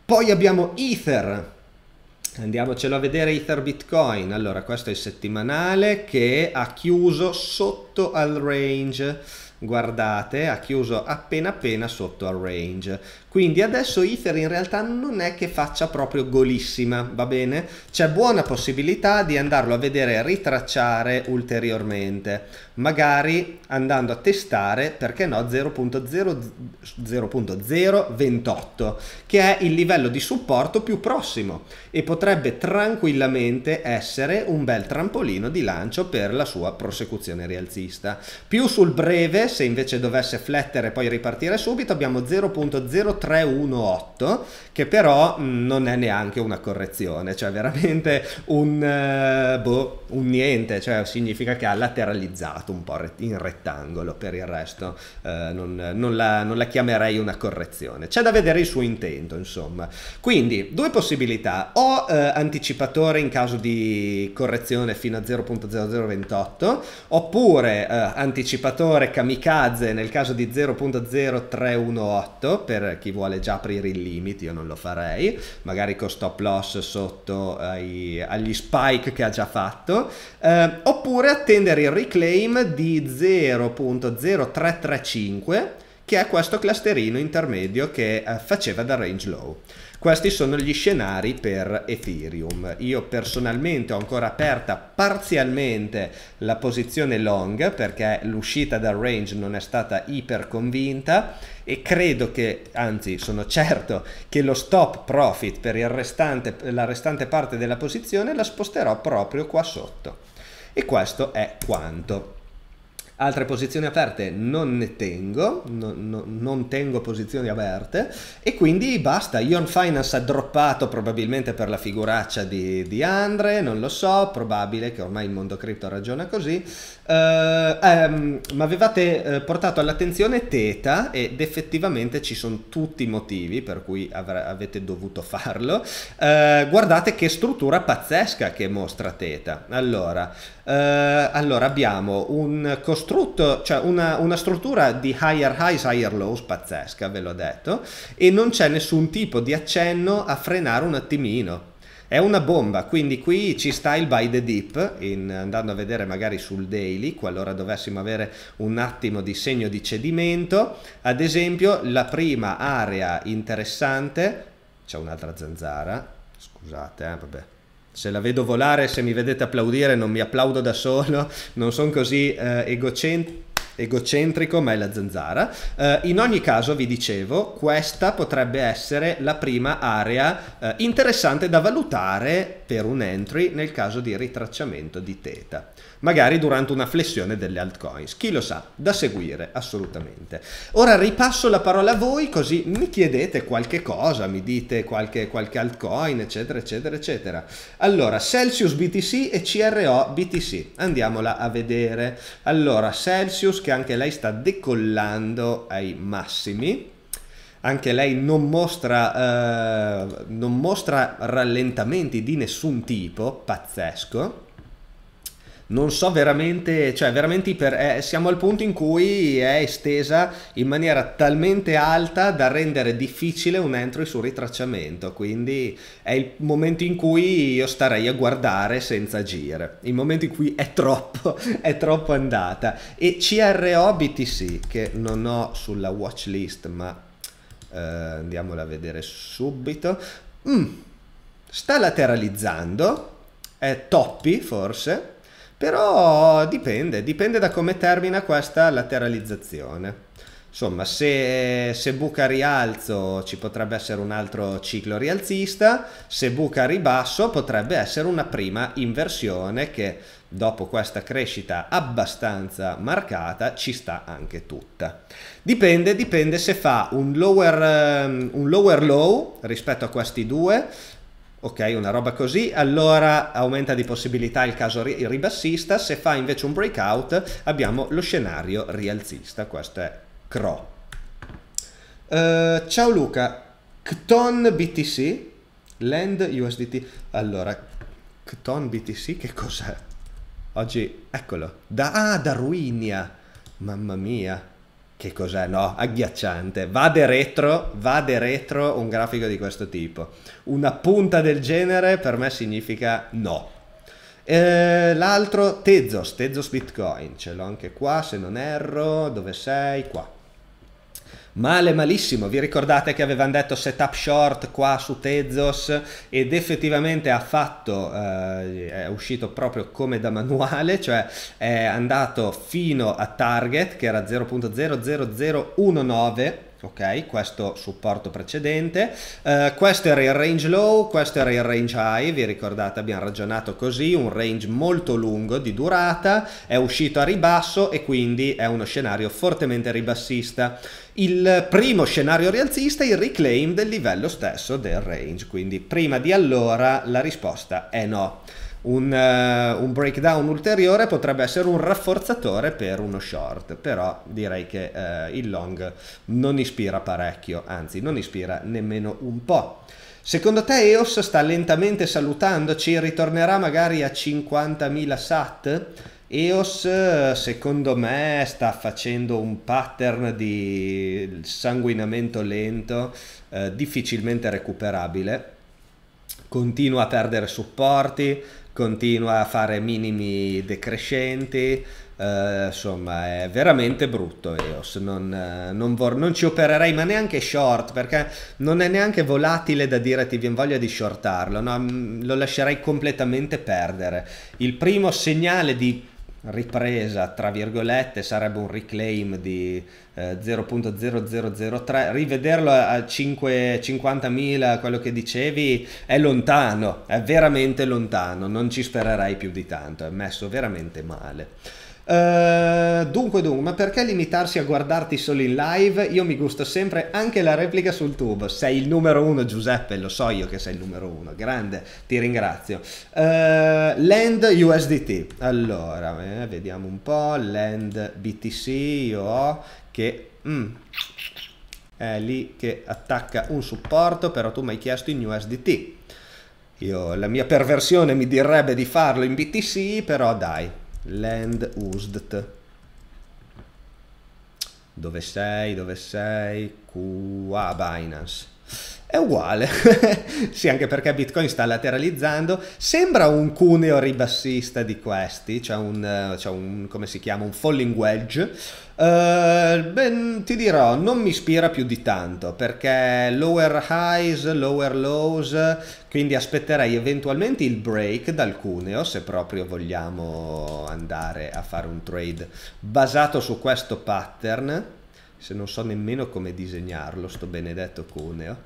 Poi abbiamo Ether, Andiamocelo a vedere Ether Bitcoin. Allora, questo è il settimanale che ha chiuso sotto al range guardate ha chiuso appena appena sotto al range quindi adesso Ether in realtà non è che faccia proprio golissima, va bene? C'è buona possibilità di andarlo a vedere ritracciare ulteriormente, magari andando a testare, perché no, 0.028, che è il livello di supporto più prossimo e potrebbe tranquillamente essere un bel trampolino di lancio per la sua prosecuzione rialzista. Più sul breve, se invece dovesse flettere e poi ripartire subito, abbiamo 0.038 318 che però non è neanche una correzione, cioè veramente un, eh, boh, un niente, cioè significa che ha lateralizzato un po' in rettangolo, per il resto eh, non, non, la, non la chiamerei una correzione. C'è da vedere il suo intento, insomma. Quindi, due possibilità, o eh, anticipatore in caso di correzione fino a 0.0028, oppure eh, anticipatore kamikaze nel caso di 0.0318 per chi vuole già aprire il limit, io non lo farei, magari con stop loss sotto ai, agli spike che ha già fatto, eh, oppure attendere il reclaim di 0.0335 che è questo clusterino intermedio che eh, faceva da range low. Questi sono gli scenari per Ethereum. Io personalmente ho ancora aperta parzialmente la posizione long perché l'uscita dal range non è stata iper convinta e credo che, anzi sono certo che lo stop profit per restante, la restante parte della posizione la sposterò proprio qua sotto. E questo è quanto altre posizioni aperte non ne tengo, no, no, non tengo posizioni aperte e quindi basta, Ion Finance ha droppato probabilmente per la figuraccia di, di Andre, non lo so, probabile che ormai il mondo cripto ragiona così, Uh, um, ma avevate uh, portato all'attenzione Teta ed effettivamente ci sono tutti i motivi per cui avete dovuto farlo. Uh, guardate che struttura pazzesca che mostra Teta. Allora, allora abbiamo un costrutto, cioè una, una, struttura di higher highs, higher lows pazzesca, ve l'ho detto, e non c'è nessun tipo di accenno a frenare un attimino è una bomba, quindi qui ci sta il by the dip, in, andando a vedere magari sul daily, qualora dovessimo avere un attimo di segno di cedimento. Ad esempio la prima area interessante, c'è un'altra zanzara, scusate, eh, vabbè, se la vedo volare, se mi vedete applaudire, non mi applaudo da solo, non sono così eh, egocentrico egocentrico, ma è la zanzara. Eh, in ogni caso, vi dicevo, questa potrebbe essere la prima area eh, interessante da valutare per un entry nel caso di ritracciamento di teta magari durante una flessione delle altcoins. Chi lo sa, da seguire assolutamente. Ora ripasso la parola a voi così mi chiedete qualche cosa, mi dite qualche, qualche altcoin, eccetera, eccetera, eccetera. Allora, Celsius BTC e CRO BTC, andiamola a vedere. Allora, Celsius che anche lei sta decollando ai massimi anche lei non mostra, eh, non mostra rallentamenti di nessun tipo, pazzesco non so veramente, cioè veramente iper, eh, siamo al punto in cui è estesa in maniera talmente alta da rendere difficile un entry sul ritracciamento, quindi è il momento in cui io starei a guardare senza agire, il momento in cui è troppo, *laughs* è troppo andata. E CRO BTC, che non ho sulla watch list, ma eh, andiamola a vedere subito, mm, sta lateralizzando, è toppi forse, però dipende, dipende da come termina questa lateralizzazione. Insomma, se, se, buca rialzo ci potrebbe essere un altro ciclo rialzista, se buca ribasso potrebbe essere una prima inversione che dopo questa crescita abbastanza marcata ci sta anche tutta. Dipende, dipende se fa un lower, ehm, un lower low rispetto a questi due, ok una roba così allora aumenta di possibilità il caso ribassista se fa invece un breakout abbiamo lo scenario rialzista questo è CRO uh, eh, ciao Luca CTON BTC Land USDT allora CTON BTC che cos'è? oggi eccolo da, ah, da Ruinia mamma mia che cos'è? No, agghiacciante. Va de retro, va de retro un grafico di questo tipo. Una punta del genere per me significa no. Eh, l'altro Tezos, Tezos Bitcoin, ce l'ho anche qua se non erro, dove sei? Qua male malissimo. Vi ricordate che avevano detto setup short qua su Tezos ed effettivamente ha fatto, eh, è uscito proprio come da manuale, cioè è andato fino a target che era 0.00019 ok questo supporto precedente uh, questo era il range low questo era il range high vi ricordate abbiamo ragionato così un range molto lungo di durata è uscito a ribasso e quindi è uno scenario fortemente ribassista il primo scenario rialzista è il reclaim del livello stesso del range, quindi prima di allora la risposta è no. Un, uh, un, breakdown ulteriore potrebbe essere un rafforzatore per uno short, però direi che uh, il long non ispira parecchio, anzi non ispira nemmeno un po'. Secondo te EOS sta lentamente salutandoci, ritornerà magari a 50.000 SAT? EOS secondo me sta facendo un pattern di sanguinamento lento, eh, difficilmente recuperabile, continua a perdere supporti, continua a fare minimi decrescenti, eh, insomma è veramente brutto EOS, non, eh, non, vor- non, ci opererei ma neanche short perché non è neanche volatile da dire ti viene voglia di shortarlo, no? Mm, lo lascerei completamente perdere. Il primo segnale di ripresa, tra virgolette, sarebbe un reclaim di eh, 0.0003, rivederlo a 5, 50.000, quello che dicevi, è lontano, è veramente lontano, non ci spererei più di tanto, è messo veramente male. Eh, dunque, dunque, ma perché limitarsi a guardarti solo in live? Io mi gusto sempre anche la replica sul tubo. Sei il numero uno, Giuseppe, lo so io che sei il numero uno. Grande, ti ringrazio. Uh, land USDT. Allora, eh, vediamo un po'. Land BTC io ho che... Mm, è lì che attacca un supporto, però tu mi hai chiesto in USDT. Io, la mia perversione mi direbbe di farlo in BTC, però dai, land used dove sei dove sei qua Binance è uguale, *laughs* sì anche perché Bitcoin sta lateralizzando, sembra un cuneo ribassista di questi, c'è cioè un, cioè un, come si chiama, un falling wedge, Uh, ben, ti dirò, non mi ispira più di tanto perché lower highs, lower lows, quindi aspetterei eventualmente il break dal cuneo se proprio vogliamo andare a fare un trade basato su questo pattern se non so nemmeno come disegnarlo, sto benedetto cuneo. Oh.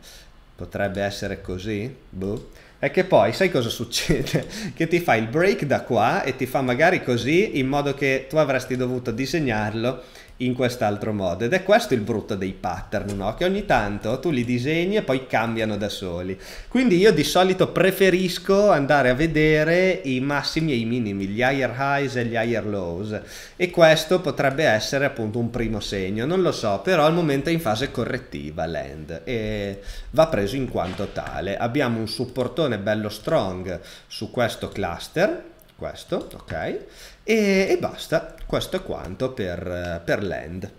Potrebbe essere così? Boh. È che poi sai cosa succede? *laughs* che ti fa il break da qua e ti fa magari così in modo che tu avresti dovuto disegnarlo in quest'altro modo. Ed è questo il brutto dei pattern, no? Che ogni tanto tu li disegni e poi cambiano da soli. Quindi io di solito preferisco andare a vedere i massimi e i minimi, gli higher highs e gli higher lows. E questo potrebbe essere appunto un primo segno, non lo so, però al momento è in fase correttiva land e va preso in quanto tale. Abbiamo un supportone bello strong su questo cluster, questo, ok? E, e basta, questo è quanto per, eh, per Land.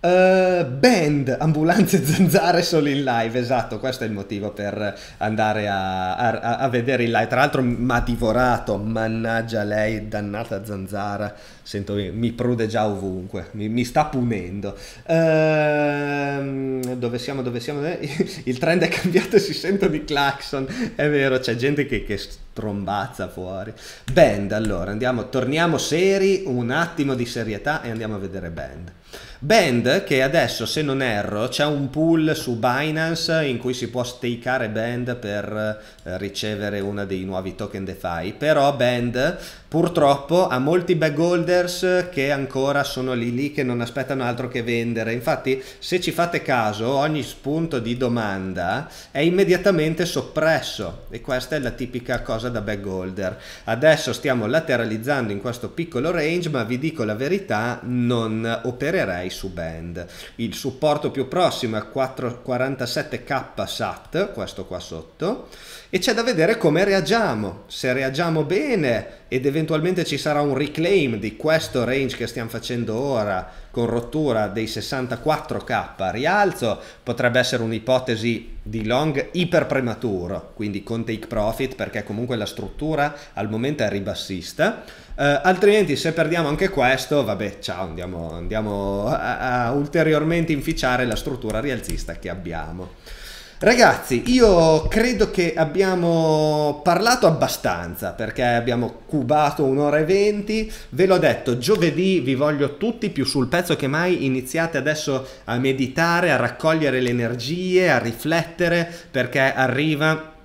Uh, band, ambulanze *laughs* zanzare solo in live, esatto, questo è il motivo per andare a, a, a vedere il live. Tra l'altro mi ha divorato, mannaggia lei, dannata zanzara, sento, mi prude già ovunque, mi, mi sta punendo. Uh, dove siamo, dove siamo? Eh, *laughs* il trend è cambiato si sente di clacson, è vero, c'è gente che, che strombazza fuori. Band, allora, andiamo, torniamo seri, un attimo di serietà e andiamo a vedere band. Band che adesso se non erro c'è un pool su Binance in cui si può stakeare Band per eh, ricevere uno dei nuovi token DeFi, però Band purtroppo ha molti backholders che ancora sono lì lì che non aspettano altro che vendere. Infatti se ci fate caso ogni spunto di domanda è immediatamente soppresso e questa è la tipica cosa da backholder. Adesso stiamo lateralizzando in questo piccolo range ma vi dico la verità non opereremo misurerei su band. Il supporto più prossimo è 4, 47k SAT, questo qua sotto, e c'è da vedere come reagiamo. Se reagiamo bene ed eventualmente ci sarà un reclaim di questo range che stiamo facendo ora con rottura dei 64k rialzo, potrebbe essere un'ipotesi di long iper prematuro, quindi con take profit perché comunque la struttura al momento è ribassista eh, altrimenti se perdiamo anche questo, vabbè, ciao, andiamo, andiamo a, a ulteriormente inficiare la struttura rialzista che abbiamo. Ragazzi, io credo che abbiamo parlato abbastanza perché abbiamo cubato un'ora e venti. Ve l'ho detto, giovedì vi voglio tutti più sul pezzo che mai. Iniziate adesso a meditare, a raccogliere le energie, a riflettere perché arriva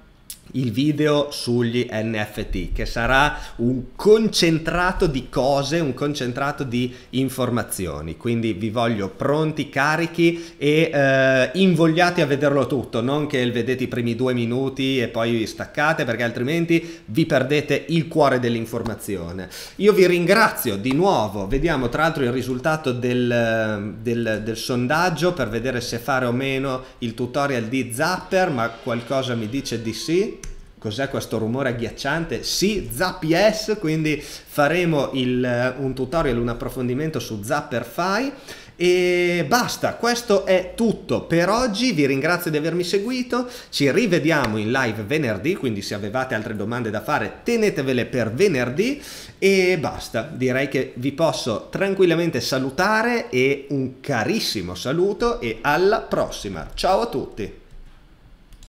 il video sugli NFT che sarà un concentrato di cose, un concentrato di informazioni, quindi vi voglio pronti, carichi e eh, invogliati a vederlo tutto, non che vedete i primi due minuti e poi staccate perché altrimenti vi perdete il cuore dell'informazione. Io vi ringrazio di nuovo, vediamo tra l'altro il risultato del, del, del sondaggio per vedere se fare o meno il tutorial di Zapper, ma qualcosa mi dice di sì cos'è questo rumore agghiacciante? Sì, ZapS, quindi faremo il, un tutorial, un approfondimento su Zapperfy. E basta, questo è tutto per oggi, vi ringrazio di avermi seguito, ci rivediamo in live venerdì, quindi se avevate altre domande da fare tenetevele per venerdì e basta, direi che vi posso tranquillamente salutare e un carissimo saluto e alla prossima, ciao a tutti!